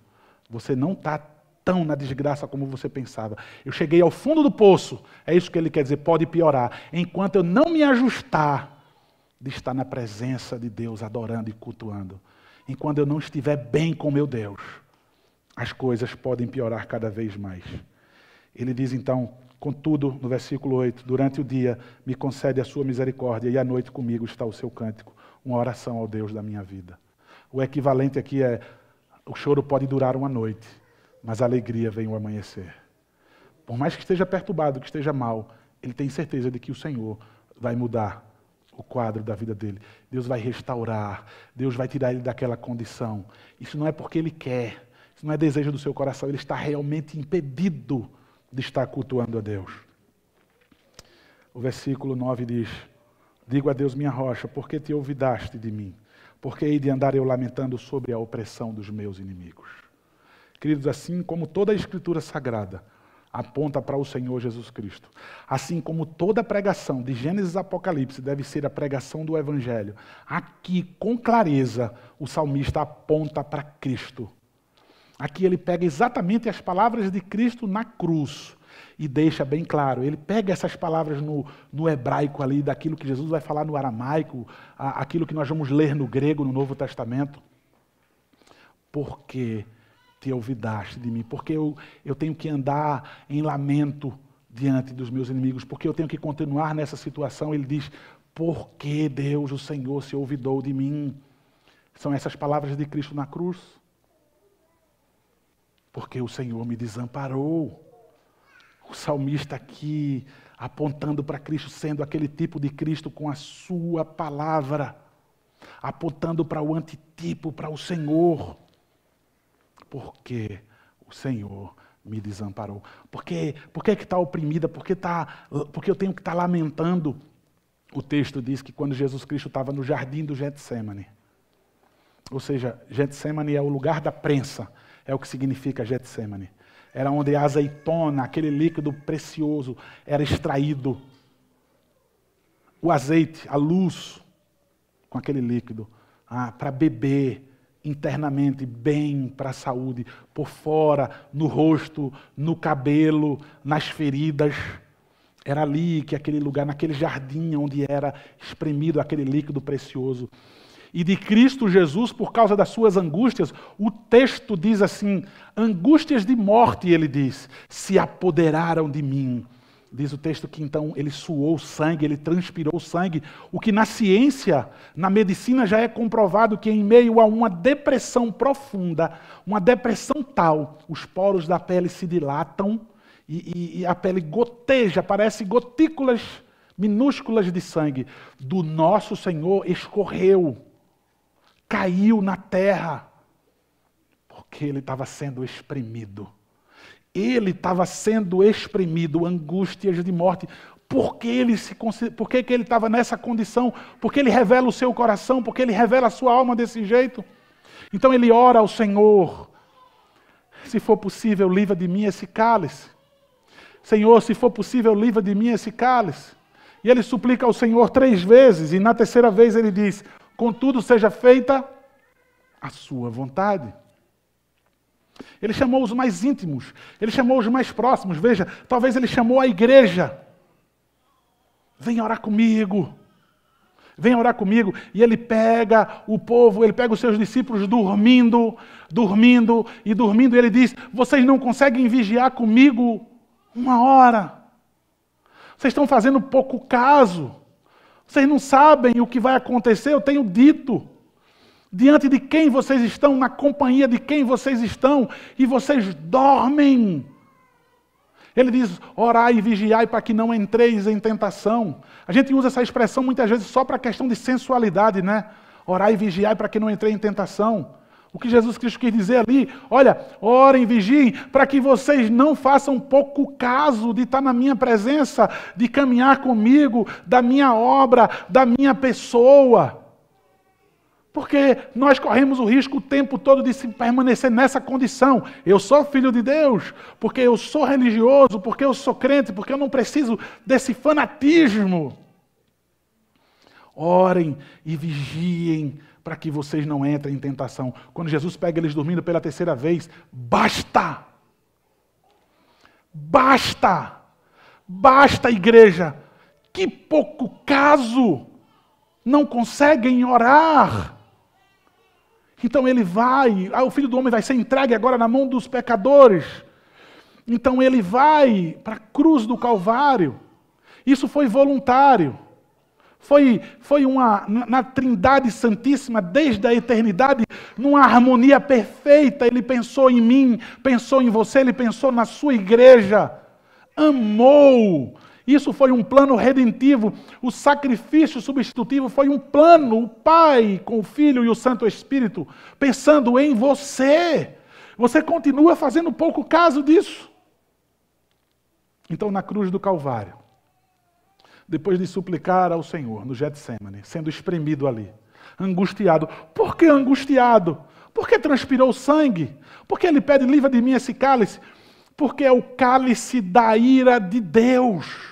Você não está tão na desgraça como você pensava. Eu cheguei ao fundo do poço. É isso que ele quer dizer, pode piorar. Enquanto eu não me ajustar, de estar na presença de Deus, adorando e cultuando. Enquanto eu não estiver bem com meu Deus, as coisas podem piorar cada vez mais. Ele diz então, contudo, no versículo 8: Durante o dia me concede a sua misericórdia, e à noite comigo está o seu cântico, uma oração ao Deus da minha vida. O equivalente aqui é: o choro pode durar uma noite, mas a alegria vem o amanhecer. Por mais que esteja perturbado, que esteja mal, ele tem certeza de que o Senhor vai mudar o quadro da vida dele. Deus vai restaurar, Deus vai tirar ele daquela condição. Isso não é porque ele quer, isso não é desejo do seu coração, ele está realmente impedido de estar cultuando a Deus. O versículo 9 diz: Digo a Deus, minha rocha, por que te ouvidaste de mim? porque hei de andar eu lamentando sobre a opressão dos meus inimigos? Queridos, assim como toda a Escritura Sagrada, aponta para o Senhor Jesus Cristo. Assim como toda pregação de Gênesis e Apocalipse deve ser a pregação do Evangelho, aqui, com clareza, o salmista aponta para Cristo. Aqui ele pega exatamente as palavras de Cristo na cruz e deixa bem claro. Ele pega essas palavras no, no hebraico ali, daquilo que Jesus vai falar no aramaico, aquilo que nós vamos ler no grego, no Novo Testamento. Porque quê? te olvidaste de mim, porque eu, eu tenho que andar em lamento diante dos meus inimigos, porque eu tenho que continuar nessa situação. Ele diz: Por que Deus, o Senhor, se olvidou de mim? São essas palavras de Cristo na cruz. Porque o Senhor me desamparou. O salmista aqui apontando para Cristo, sendo aquele tipo de Cristo com a sua palavra, apontando para o antitipo, para o Senhor porque o Senhor me desamparou. Porque por que está oprimida? Porque tá, porque eu tenho que estar tá lamentando. O texto diz que quando Jesus Cristo estava no jardim do Getsemane, ou seja, Getsemane é o lugar da prensa, é o que significa Getsemane. Era onde a azeitona, aquele líquido precioso, era extraído. O azeite, a luz, com aquele líquido, ah, para beber internamente bem para a saúde, por fora, no rosto, no cabelo, nas feridas. Era ali que aquele lugar, naquele jardim onde era espremido aquele líquido precioso. E de Cristo Jesus, por causa das suas angústias, o texto diz assim: angústias de morte, ele diz, se apoderaram de mim. Diz o texto que então ele suou sangue, ele transpirou sangue, o que na ciência, na medicina já é comprovado que em meio a uma depressão profunda, uma depressão tal, os poros da pele se dilatam e, e, e a pele goteja, parece gotículas minúsculas de sangue do nosso Senhor escorreu, caiu na terra, porque ele estava sendo exprimido ele estava sendo exprimido, angústias de morte. Por que ele se por que, que ele estava nessa condição? Por que ele revela o seu coração? Por que ele revela a sua alma desse jeito? Então ele ora ao Senhor. Se for possível, livra de mim esse cálice. Senhor, se for possível, livra de mim esse cálice. E ele suplica ao Senhor três vezes, e na terceira vez ele diz: Contudo, seja feita a sua vontade. Ele chamou os mais íntimos, ele chamou os mais próximos. Veja, talvez ele chamou a igreja. Venha orar comigo. Venha orar comigo. E ele pega o povo, ele pega os seus discípulos dormindo, dormindo e dormindo. E ele diz: Vocês não conseguem vigiar comigo uma hora. Vocês estão fazendo pouco caso. Vocês não sabem o que vai acontecer. Eu tenho dito diante de quem vocês estão, na companhia de quem vocês estão, e vocês dormem. Ele diz: orai e vigiai para que não entreis em tentação. A gente usa essa expressão muitas vezes só para a questão de sensualidade, né? Orai e vigiai para que não entreis em tentação. O que Jesus Cristo quis dizer ali, olha, orem, vigiem, para que vocês não façam pouco caso de estar na minha presença, de caminhar comigo, da minha obra, da minha pessoa. Porque nós corremos o risco o tempo todo de permanecer nessa condição. Eu sou filho de Deus, porque eu sou religioso, porque eu sou crente, porque eu não preciso desse fanatismo. Orem e vigiem para que vocês não entrem em tentação. Quando Jesus pega eles dormindo pela terceira vez, basta! Basta! Basta, igreja! Que pouco caso! Não conseguem orar! Então ele vai, ah, o filho do homem vai ser entregue agora na mão dos pecadores. Então ele vai para a cruz do Calvário. Isso foi voluntário. Foi, foi uma, na Trindade Santíssima, desde a eternidade, numa harmonia perfeita. Ele pensou em mim, pensou em você, ele pensou na sua igreja. Amou isso foi um plano redentivo. O sacrifício substitutivo foi um plano, o Pai com o Filho e o Santo Espírito, pensando em você. Você continua fazendo pouco caso disso. Então, na cruz do Calvário, depois de suplicar ao Senhor no Getsemane, sendo espremido ali, angustiado. Por que angustiado? Por que transpirou sangue? Porque ele pede livra de mim esse cálice? Porque é o cálice da ira de Deus.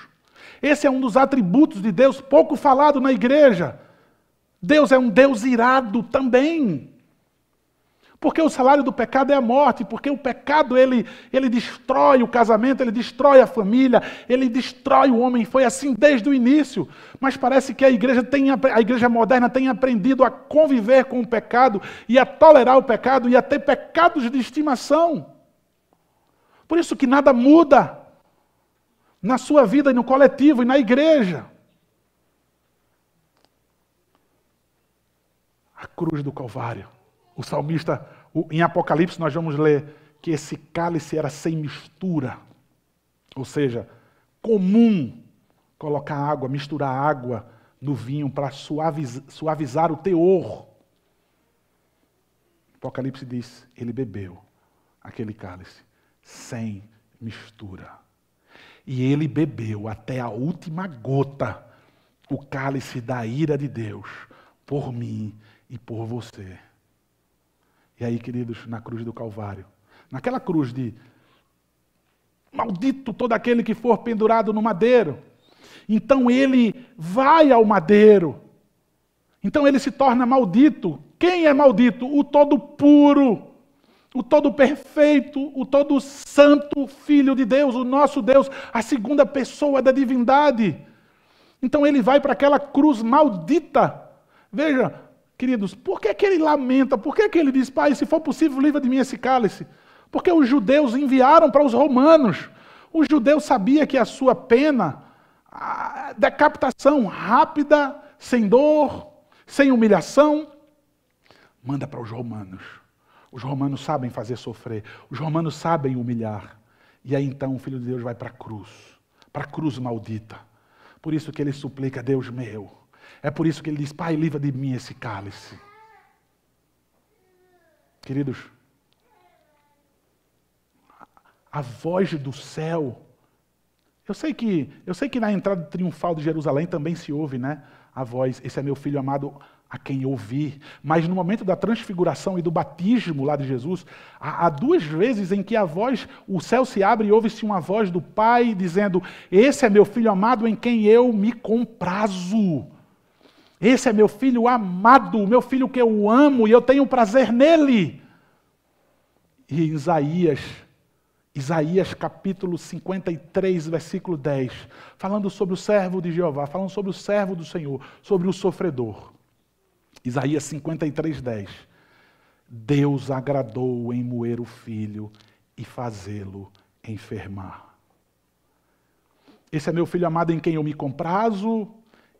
Esse é um dos atributos de Deus pouco falado na igreja. Deus é um Deus irado também. Porque o salário do pecado é a morte, porque o pecado ele, ele destrói o casamento, ele destrói a família, ele destrói o homem. Foi assim desde o início. Mas parece que a igreja, tem, a igreja moderna tem aprendido a conviver com o pecado e a tolerar o pecado e a ter pecados de estimação. Por isso que nada muda na sua vida, e no coletivo e na igreja. A cruz do Calvário. O salmista, em Apocalipse, nós vamos ler que esse cálice era sem mistura, ou seja, comum colocar água, misturar água no vinho para suavizar, suavizar o teor. Apocalipse diz: ele bebeu aquele cálice sem mistura. E ele bebeu até a última gota o cálice da ira de Deus por mim e por você. E aí, queridos, na cruz do Calvário, naquela cruz de maldito todo aquele que for pendurado no madeiro. Então ele vai ao madeiro. Então ele se torna maldito. Quem é maldito? O todo puro o todo perfeito, o todo santo Filho de Deus, o nosso Deus, a segunda pessoa da divindade. Então ele vai para aquela cruz maldita. Veja, queridos, por que, que ele lamenta? Por que, que ele diz, Pai, se for possível, livra de mim esse cálice? Porque os judeus enviaram para os romanos. O judeu sabia que a sua pena, a decapitação rápida, sem dor, sem humilhação, manda para os romanos. Os romanos sabem fazer sofrer, os romanos sabem humilhar. E aí então o Filho de Deus vai para a cruz, para a cruz maldita. Por isso que ele suplica, Deus meu. É por isso que ele diz, Pai, livra de mim esse cálice. Queridos, a voz do céu. Eu sei que, eu sei que na entrada triunfal de Jerusalém também se ouve, né, a voz, esse é meu filho amado, a quem ouvir. Mas no momento da transfiguração e do batismo lá de Jesus, há, há duas vezes em que a voz, o céu se abre e ouve-se uma voz do Pai dizendo: Esse é meu filho amado em quem eu me comprazo. Esse é meu filho amado, meu filho que eu amo e eu tenho prazer nele. E Isaías, Isaías capítulo 53, versículo 10, falando sobre o servo de Jeová, falando sobre o servo do Senhor, sobre o sofredor. Isaías 53, 10. Deus agradou em moer o filho e fazê-lo enfermar. Esse é meu filho amado em quem eu me comprazo,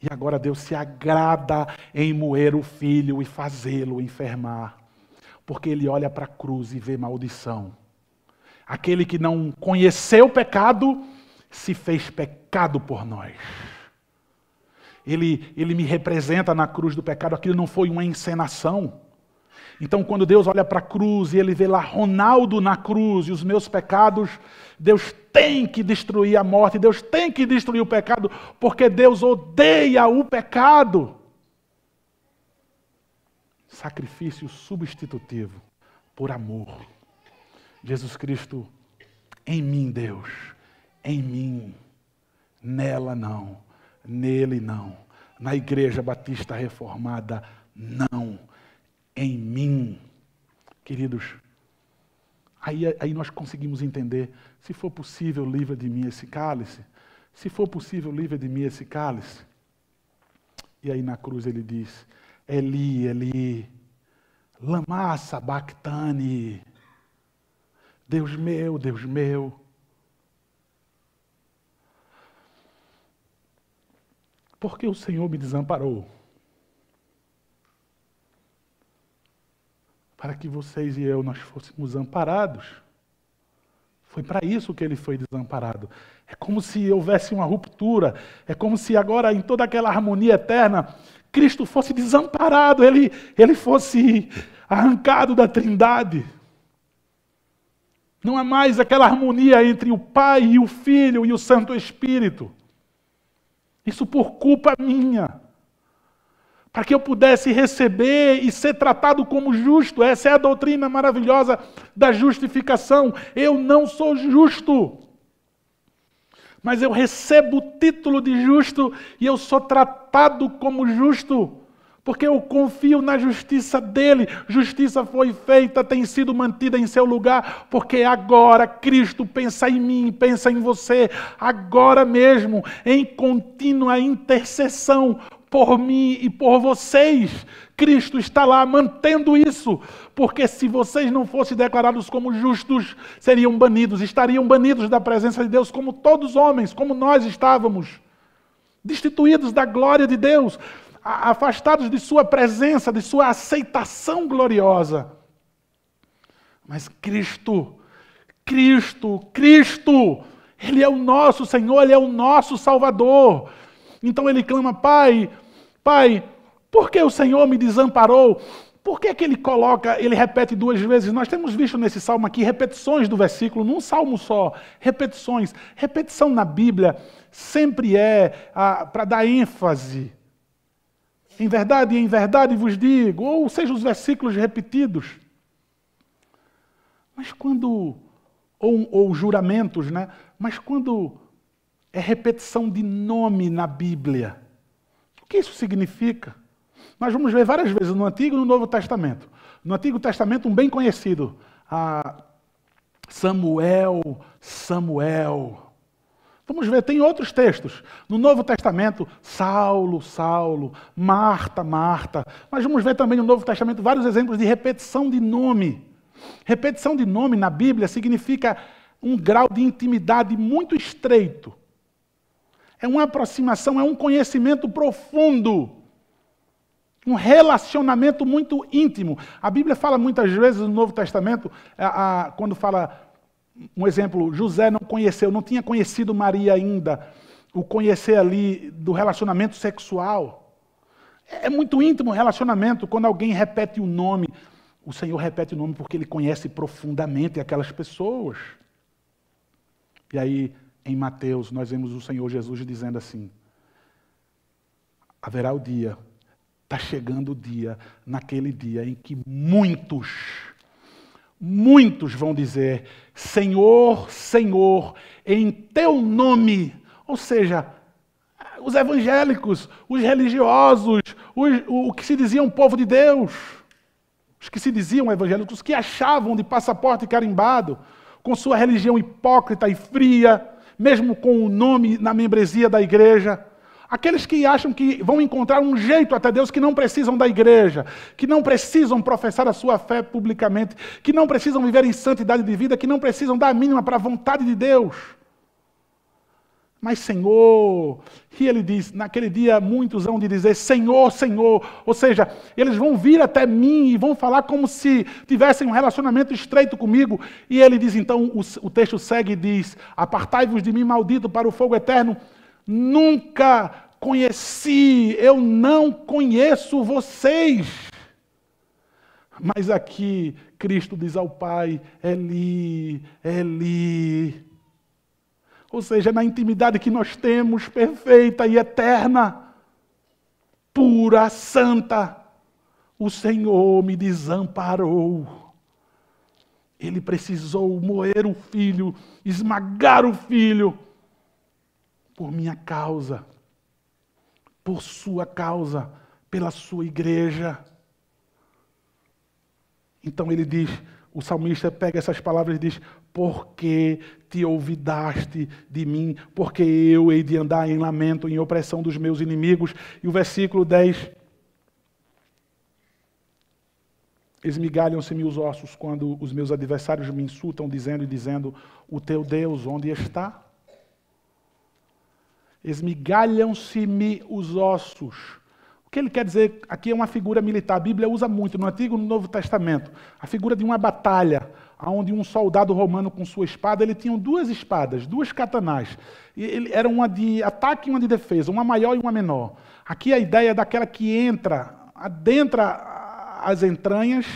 e agora Deus se agrada em moer o filho e fazê-lo enfermar, porque ele olha para a cruz e vê maldição. Aquele que não conheceu o pecado se fez pecado por nós ele, ele me representa na cruz do pecado, aquilo não foi uma encenação. Então, quando Deus olha para a cruz e ele vê lá Ronaldo na cruz e os meus pecados, Deus tem que destruir a morte, Deus tem que destruir o pecado, porque Deus odeia o pecado. Sacrifício substitutivo por amor. Jesus Cristo em mim, Deus, em mim, nela não Nele não. Na Igreja Batista Reformada, não. Em mim. Queridos, aí, aí nós conseguimos entender. Se for possível, livra de mim esse cálice. Se for possível, livra de mim esse cálice. E aí na cruz ele diz: Eli, Eli, lamassa bactane. Deus meu, Deus meu, porque o Senhor me desamparou. Para que vocês e eu nós fôssemos amparados. Foi para isso que ele foi desamparado. É como se houvesse uma ruptura, é como se agora, em toda aquela harmonia eterna, Cristo fosse desamparado, ele, ele fosse arrancado da trindade. Não há mais aquela harmonia entre o Pai e o Filho e o Santo Espírito. Isso por culpa minha. Para que eu pudesse receber e ser tratado como justo. Essa é a doutrina maravilhosa da justificação. Eu não sou justo. Mas eu recebo o título de justo e eu sou tratado como justo porque eu confio na justiça dele. Justiça foi feita, tem sido mantida em seu lugar, porque agora Cristo pensa em mim, pensa em você, agora mesmo, em contínua intercessão por mim e por vocês. Cristo está lá mantendo isso, porque se vocês não fossem declarados como justos, seriam banidos, estariam banidos da presença de Deus, como todos os homens, como nós estávamos, destituídos da glória de Deus afastados de Sua presença, de Sua aceitação gloriosa. Mas Cristo, Cristo, Cristo, Ele é o nosso Senhor, Ele é o nosso Salvador. Então ele clama: Pai, Pai, por que o Senhor me desamparou? Por que, é que ele coloca, ele repete duas vezes? Nós temos visto nesse salmo aqui repetições do versículo, num salmo só, repetições. Repetição na Bíblia sempre é para dar ênfase em verdade, em verdade vos digo, ou sejam os versículos repetidos. Mas quando, ou, ou juramentos, né? Mas quando é repetição de nome na Bíblia, o que isso significa? Nós vamos ver várias vezes no Antigo e no Novo Testamento. No Antigo Testamento, um bem conhecido, Samuel, Samuel. Vamos ver, tem outros textos. No Novo Testamento, Saulo, Saulo, Marta, Marta. Mas vamos ver também no Novo Testamento vários exemplos de repetição de nome. Repetição de nome na Bíblia significa um grau de intimidade muito estreito. É uma aproximação, é um conhecimento profundo. Um relacionamento muito íntimo. A Bíblia fala muitas vezes no Novo Testamento, a, a, quando fala um exemplo, José não conheceu, não tinha conhecido Maria ainda. O conhecer ali do relacionamento sexual. É muito íntimo o relacionamento quando alguém repete o nome. O Senhor repete o nome porque ele conhece profundamente aquelas pessoas. E aí, em Mateus, nós vemos o Senhor Jesus dizendo assim: Haverá o dia, está chegando o dia, naquele dia em que muitos muitos vão dizer: Senhor, Senhor, em teu nome. Ou seja, os evangélicos, os religiosos, os, o, o que se diziam povo de Deus, os que se diziam evangélicos, os que achavam de passaporte carimbado, com sua religião hipócrita e fria, mesmo com o nome na membresia da igreja, Aqueles que acham que vão encontrar um jeito até Deus, que não precisam da igreja, que não precisam professar a sua fé publicamente, que não precisam viver em santidade de vida, que não precisam dar a mínima para a vontade de Deus. Mas, Senhor, e ele diz, naquele dia muitos vão dizer, Senhor, Senhor, ou seja, eles vão vir até mim e vão falar como se tivessem um relacionamento estreito comigo. E ele diz, então, o, o texto segue e diz: Apartai-vos de mim, maldito, para o fogo eterno nunca conheci, eu não conheço vocês. Mas aqui Cristo diz ao Pai: Eli, Eli. Ou seja, na intimidade que nós temos, perfeita e eterna, pura, santa, o Senhor me desamparou. Ele precisou moer o filho, esmagar o filho por minha causa, por sua causa, pela sua igreja. Então ele diz, o salmista pega essas palavras e diz: Porque te olvidaste de mim, porque eu hei de andar em lamento, em opressão dos meus inimigos. E o versículo 10. Esmigalham-se me os ossos quando os meus adversários me insultam, dizendo e dizendo: O teu Deus, onde está? Esmigalham-se-me os ossos. O que ele quer dizer aqui é uma figura militar. A Bíblia usa muito no Antigo e no Novo Testamento a figura de uma batalha, onde um soldado romano com sua espada, ele tinha duas espadas, duas catanás. E ele, era uma de ataque e uma de defesa, uma maior e uma menor. Aqui a ideia é daquela que entra, adentra as entranhas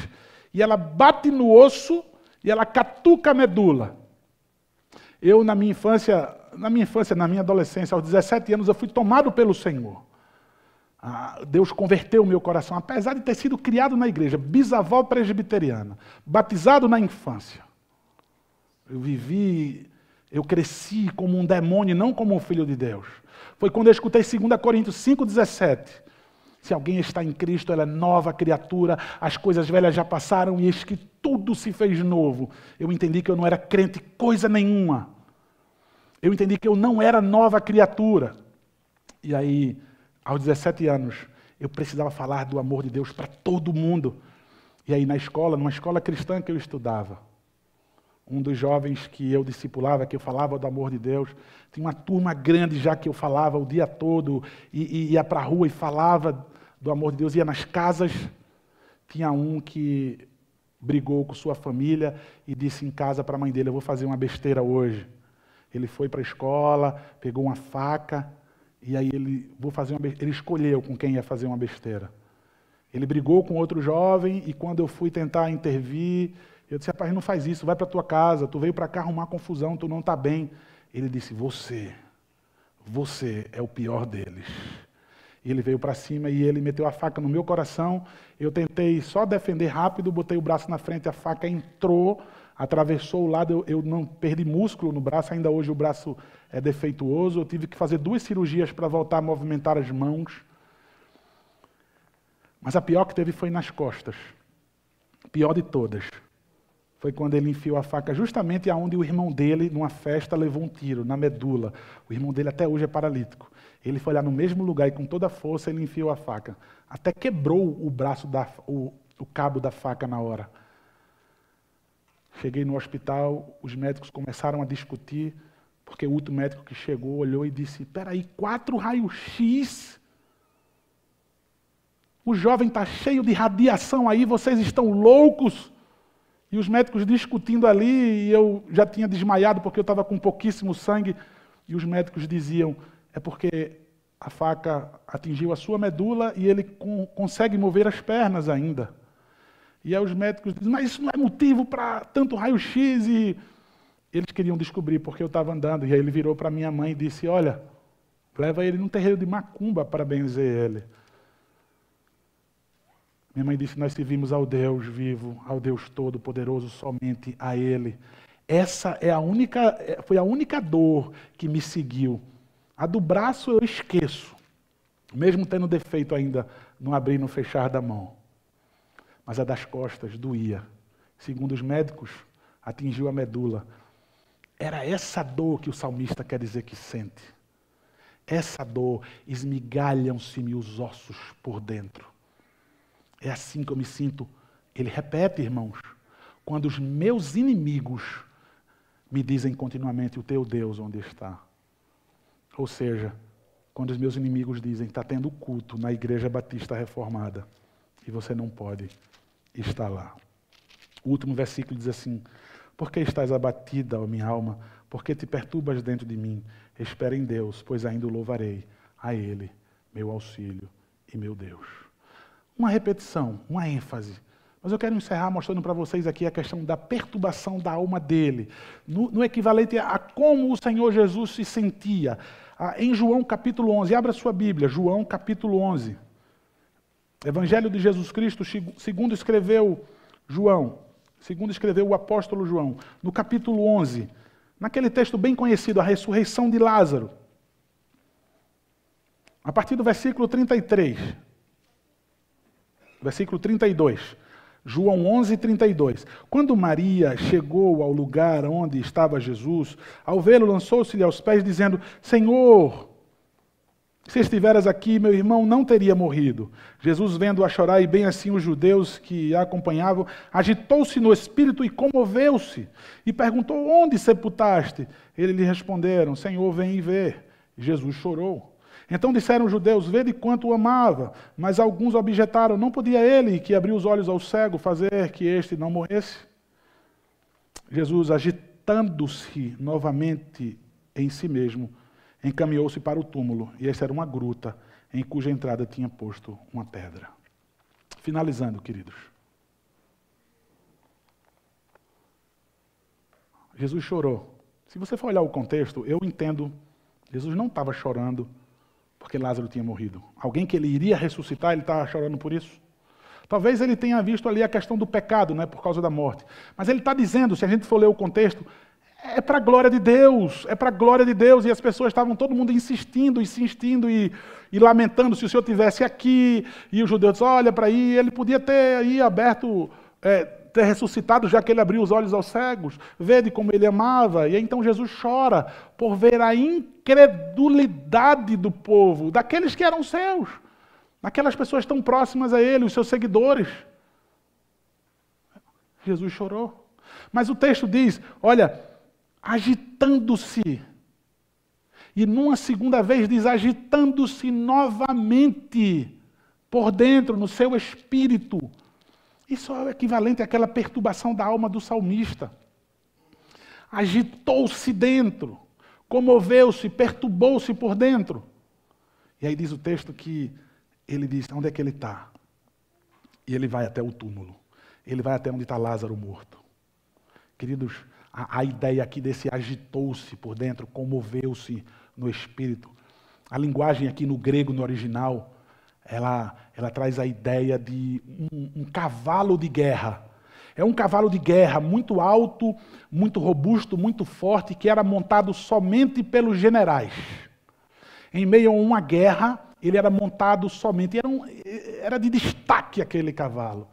e ela bate no osso e ela catuca a medula. Eu, na minha infância, na minha infância, na minha adolescência, aos 17 anos, eu fui tomado pelo Senhor. Ah, Deus converteu o meu coração, apesar de ter sido criado na igreja, bisavó presbiteriana, batizado na infância. Eu vivi, eu cresci como um demônio, não como um filho de Deus. Foi quando eu escutei 2 Coríntios 5,17. Se alguém está em Cristo, ela é nova criatura, as coisas velhas já passaram e eis que tudo se fez novo. Eu entendi que eu não era crente coisa nenhuma eu entendi que eu não era nova criatura. E aí, aos 17 anos, eu precisava falar do amor de Deus para todo mundo. E aí, na escola, numa escola cristã que eu estudava, um dos jovens que eu discipulava, que eu falava do amor de Deus, tinha uma turma grande já que eu falava o dia todo, e, e ia para a rua e falava do amor de Deus, ia nas casas. Tinha um que brigou com sua família e disse em casa para a mãe dele: Eu vou fazer uma besteira hoje. Ele foi para a escola, pegou uma faca e aí ele vou fazer uma ele escolheu com quem ia fazer uma besteira. Ele brigou com outro jovem e quando eu fui tentar intervir, eu disse: "Rapaz, não faz isso, vai para tua casa, tu veio para cá arrumar confusão, tu não está bem". Ele disse: "Você, você é o pior deles". E ele veio para cima e ele meteu a faca no meu coração. Eu tentei só defender rápido, botei o braço na frente, a faca entrou atravessou o lado, eu, eu, não perdi músculo no braço, ainda hoje o braço é defeituoso, eu tive que fazer duas cirurgias para voltar a movimentar as mãos. Mas a pior que teve foi nas costas. pior de todas. Foi quando ele enfiou a faca justamente aonde o irmão dele, numa festa, levou um tiro, na medula. O irmão dele até hoje é paralítico. Ele foi lá no mesmo lugar e com toda a força ele enfiou a faca. Até quebrou o braço, da, o, o cabo da faca na hora. Cheguei no hospital, os médicos começaram a discutir, porque o outro médico que chegou olhou e disse: Espera aí, quatro raios-x? O jovem está cheio de radiação aí, vocês estão loucos? E os médicos discutindo ali, e eu já tinha desmaiado porque eu estava com pouquíssimo sangue. E os médicos diziam: é porque a faca atingiu a sua medula e ele com, consegue mover as pernas ainda. E aí os médicos dizem, mas isso não é motivo para tanto raio-x e... Eles queriam descobrir porque eu estava andando. E aí ele virou para minha mãe e disse, olha, leva ele num terreiro de macumba para benzer ele. Minha mãe disse, nós servimos ao Deus vivo, ao Deus Todo-Poderoso, somente a Ele. Essa é a única, é, foi a única dor que me seguiu. A do braço eu esqueço, mesmo tendo defeito ainda no abrir e no fechar da mão mas a das costas doía. Segundo os médicos, atingiu a medula. Era essa dor que o salmista quer dizer que sente. Essa dor, esmigalham-se-me os ossos por dentro. É assim que eu me sinto. Ele repete, irmãos, quando os meus inimigos me dizem continuamente: O teu Deus onde está? Ou seja, quando os meus inimigos dizem: Está tendo culto na Igreja Batista Reformada e você não pode está lá. O último versículo diz assim: Por que estás abatida, ó minha alma? Por que te perturbas dentro de mim? Espera em Deus, pois ainda o louvarei. A Ele, meu auxílio e meu Deus. Uma repetição, uma ênfase. Mas eu quero encerrar mostrando para vocês aqui a questão da perturbação da alma dele, no, no equivalente a como o Senhor Jesus se sentia. Ah, em João capítulo 11, abra sua Bíblia, João capítulo 11. Evangelho de Jesus Cristo, segundo escreveu João, segundo escreveu o apóstolo João, no capítulo 11, naquele texto bem conhecido, a ressurreição de Lázaro. A partir do versículo 33, versículo 32, João 11, 32. Quando Maria chegou ao lugar onde estava Jesus, ao vê-lo, lançou-se-lhe aos pés, dizendo: Senhor, se estiveras aqui, meu irmão não teria morrido. Jesus, vendo-a chorar, e bem assim os judeus que a acompanhavam, agitou-se no espírito e comoveu-se, e perguntou: Onde sepultaste? Eles lhe responderam: Senhor, vem e vê. Jesus chorou. Então disseram os judeus: Vede quanto o amava. Mas alguns objetaram: Não podia ele, que abriu os olhos ao cego, fazer que este não morresse? Jesus, agitando-se novamente em si mesmo, encaminhou-se para o túmulo, e esta era uma gruta em cuja entrada tinha posto uma pedra. Finalizando, queridos. Jesus chorou. Se você for olhar o contexto, eu entendo. Jesus não estava chorando porque Lázaro tinha morrido. Alguém que ele iria ressuscitar, ele estava chorando por isso. Talvez ele tenha visto ali a questão do pecado, né, por causa da morte. Mas ele está dizendo, se a gente for ler o contexto, é para a glória de Deus, é para a glória de Deus. E as pessoas estavam todo mundo insistindo, insistindo e, e lamentando se o Senhor tivesse aqui. E o judeu disse: Olha para aí, ele podia ter aí aberto, é, ter ressuscitado, já que ele abriu os olhos aos cegos. Vede como ele amava. E então Jesus chora por ver a incredulidade do povo, daqueles que eram seus, daquelas pessoas tão próximas a ele, os seus seguidores. Jesus chorou. Mas o texto diz: olha, agitando-se. E numa segunda vez diz: agitando-se novamente por dentro, no seu espírito. Isso é o equivalente àquela perturbação da alma do salmista. Agitou-se dentro, comoveu-se, perturbou-se por dentro. E aí diz o texto que ele diz: onde é que ele está? E ele vai até o túmulo. Ele vai até onde está Lázaro morto. Queridos, a, a ideia aqui desse agitou-se por dentro, comoveu-se no espírito. A linguagem aqui no grego, no original, ela, ela traz a ideia de um, um cavalo de guerra. É um cavalo de guerra muito alto, muito robusto, muito forte, que era montado somente pelos generais. Em meio a uma guerra, ele era montado somente, era, um, era de destaque aquele cavalo.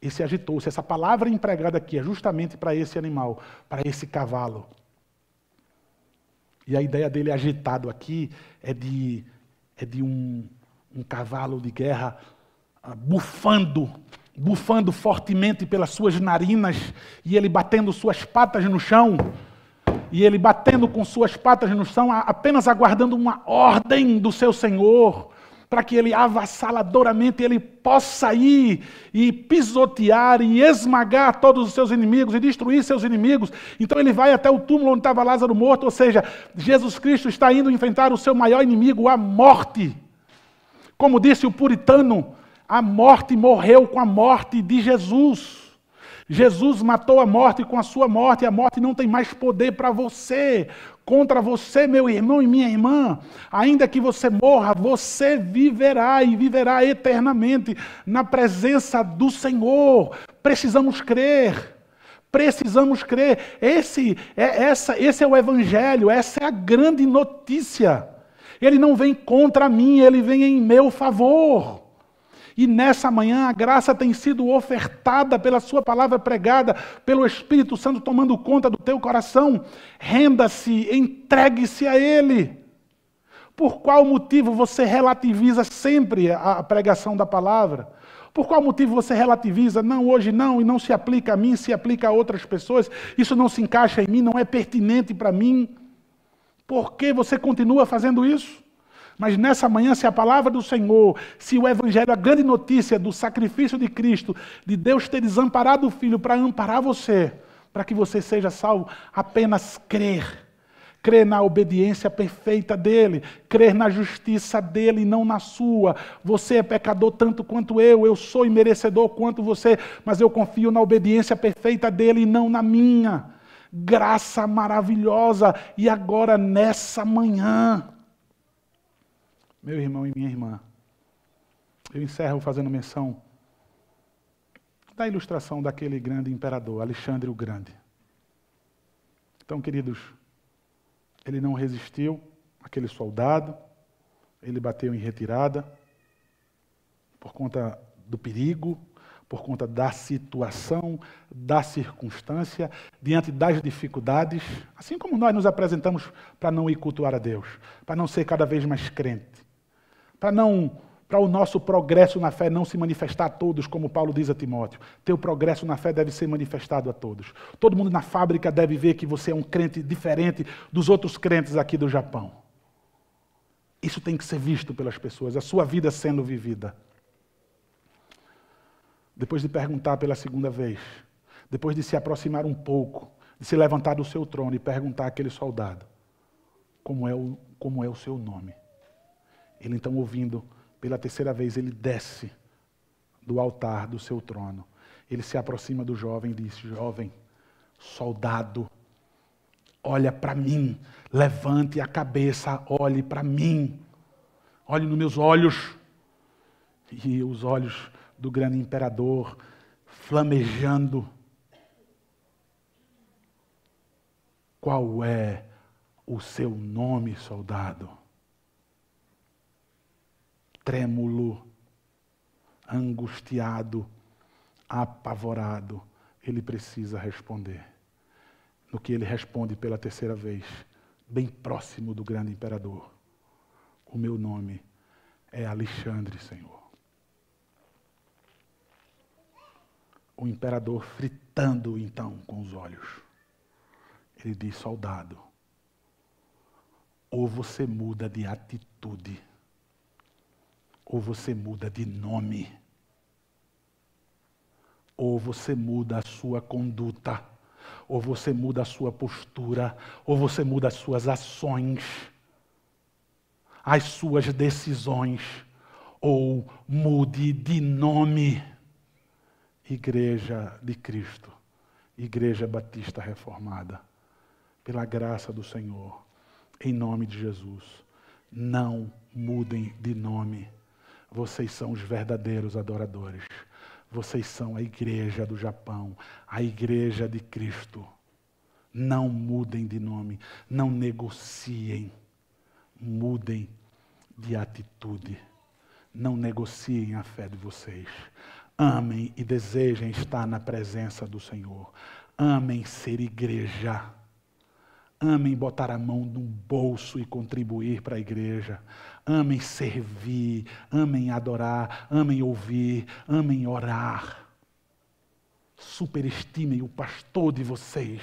Esse agitou-se. Essa palavra empregada aqui é justamente para esse animal, para esse cavalo. E a ideia dele agitado aqui é de, é de um, um cavalo de guerra ah, bufando, bufando fortemente pelas suas narinas, e ele batendo suas patas no chão, e ele batendo com suas patas no chão, apenas aguardando uma ordem do seu senhor para que ele avassaladoramente ele possa ir e pisotear e esmagar todos os seus inimigos e destruir seus inimigos. Então ele vai até o túmulo onde estava Lázaro morto, ou seja, Jesus Cristo está indo enfrentar o seu maior inimigo, a morte. Como disse o puritano, a morte morreu com a morte de Jesus. Jesus matou a morte com a sua morte, e a morte não tem mais poder para você contra você, meu irmão e minha irmã, ainda que você morra, você viverá e viverá eternamente na presença do Senhor. Precisamos crer. Precisamos crer. Esse é, essa, esse é o Evangelho, essa é a grande notícia. Ele não vem contra mim, ele vem em meu favor. E nessa manhã a graça tem sido ofertada pela sua palavra pregada, pelo Espírito Santo tomando conta do teu coração. Renda-se, entregue-se a Ele. Por qual motivo você relativiza sempre a pregação da palavra? Por qual motivo você relativiza? Não, hoje não, e não se aplica a mim, se aplica a outras pessoas. Isso não se encaixa em mim, não é pertinente para mim. Por que você continua fazendo isso? Mas nessa manhã, se a palavra do Senhor, se o Evangelho, a grande notícia do sacrifício de Cristo, de Deus ter desamparado o Filho para amparar você, para que você seja salvo, apenas crer. Crer na obediência perfeita dele, crer na justiça dele e não na sua. Você é pecador tanto quanto eu, eu sou imerecedor quanto você, mas eu confio na obediência perfeita dele e não na minha. Graça maravilhosa, e agora nessa manhã meu irmão e minha irmã. Eu encerro fazendo menção da ilustração daquele grande imperador, Alexandre o Grande. Então, queridos, ele não resistiu aquele soldado, ele bateu em retirada por conta do perigo, por conta da situação, da circunstância, diante das dificuldades, assim como nós nos apresentamos para não ir cultuar a Deus, para não ser cada vez mais crente, para não para o nosso progresso na fé não se manifestar a todos, como Paulo diz a Timóteo. Teu progresso na fé deve ser manifestado a todos. Todo mundo na fábrica deve ver que você é um crente diferente dos outros crentes aqui do Japão. Isso tem que ser visto pelas pessoas, a sua vida sendo vivida. Depois de perguntar pela segunda vez, depois de se aproximar um pouco, de se levantar do seu trono e perguntar àquele soldado: como é o, como é o seu nome? Ele então, ouvindo pela terceira vez, ele desce do altar do seu trono. Ele se aproxima do jovem e diz: Jovem, soldado, olha para mim, levante a cabeça, olhe para mim, olhe nos meus olhos. E os olhos do grande imperador flamejando. Qual é o seu nome, soldado? trêmulo, angustiado, apavorado, ele precisa responder. No que ele responde pela terceira vez, bem próximo do grande imperador: O meu nome é Alexandre, Senhor. O imperador fritando então com os olhos. Ele diz: Soldado, ou você muda de atitude, ou você muda de nome, ou você muda a sua conduta, ou você muda a sua postura, ou você muda as suas ações, as suas decisões, ou mude de nome. Igreja de Cristo, Igreja Batista Reformada, pela graça do Senhor, em nome de Jesus, não mudem de nome. Vocês são os verdadeiros adoradores. Vocês são a igreja do Japão, a igreja de Cristo. Não mudem de nome, não negociem. Mudem de atitude. Não negociem a fé de vocês. Amem e desejem estar na presença do Senhor. Amem ser igreja. Amem botar a mão no bolso e contribuir para a igreja amem servir, amem adorar, amem ouvir, amem orar. Superestimem o pastor de vocês.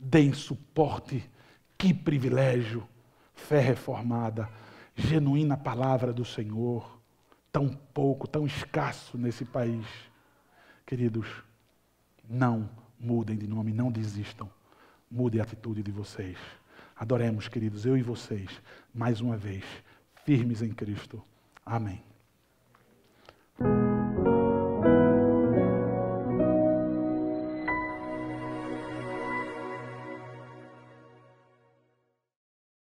Deem suporte. Que privilégio! Fé reformada, genuína palavra do Senhor, tão pouco, tão escasso nesse país. Queridos, não mudem de nome, não desistam. Mude a atitude de vocês. Adoremos, queridos, eu e vocês, mais uma vez, firmes em Cristo. Amém.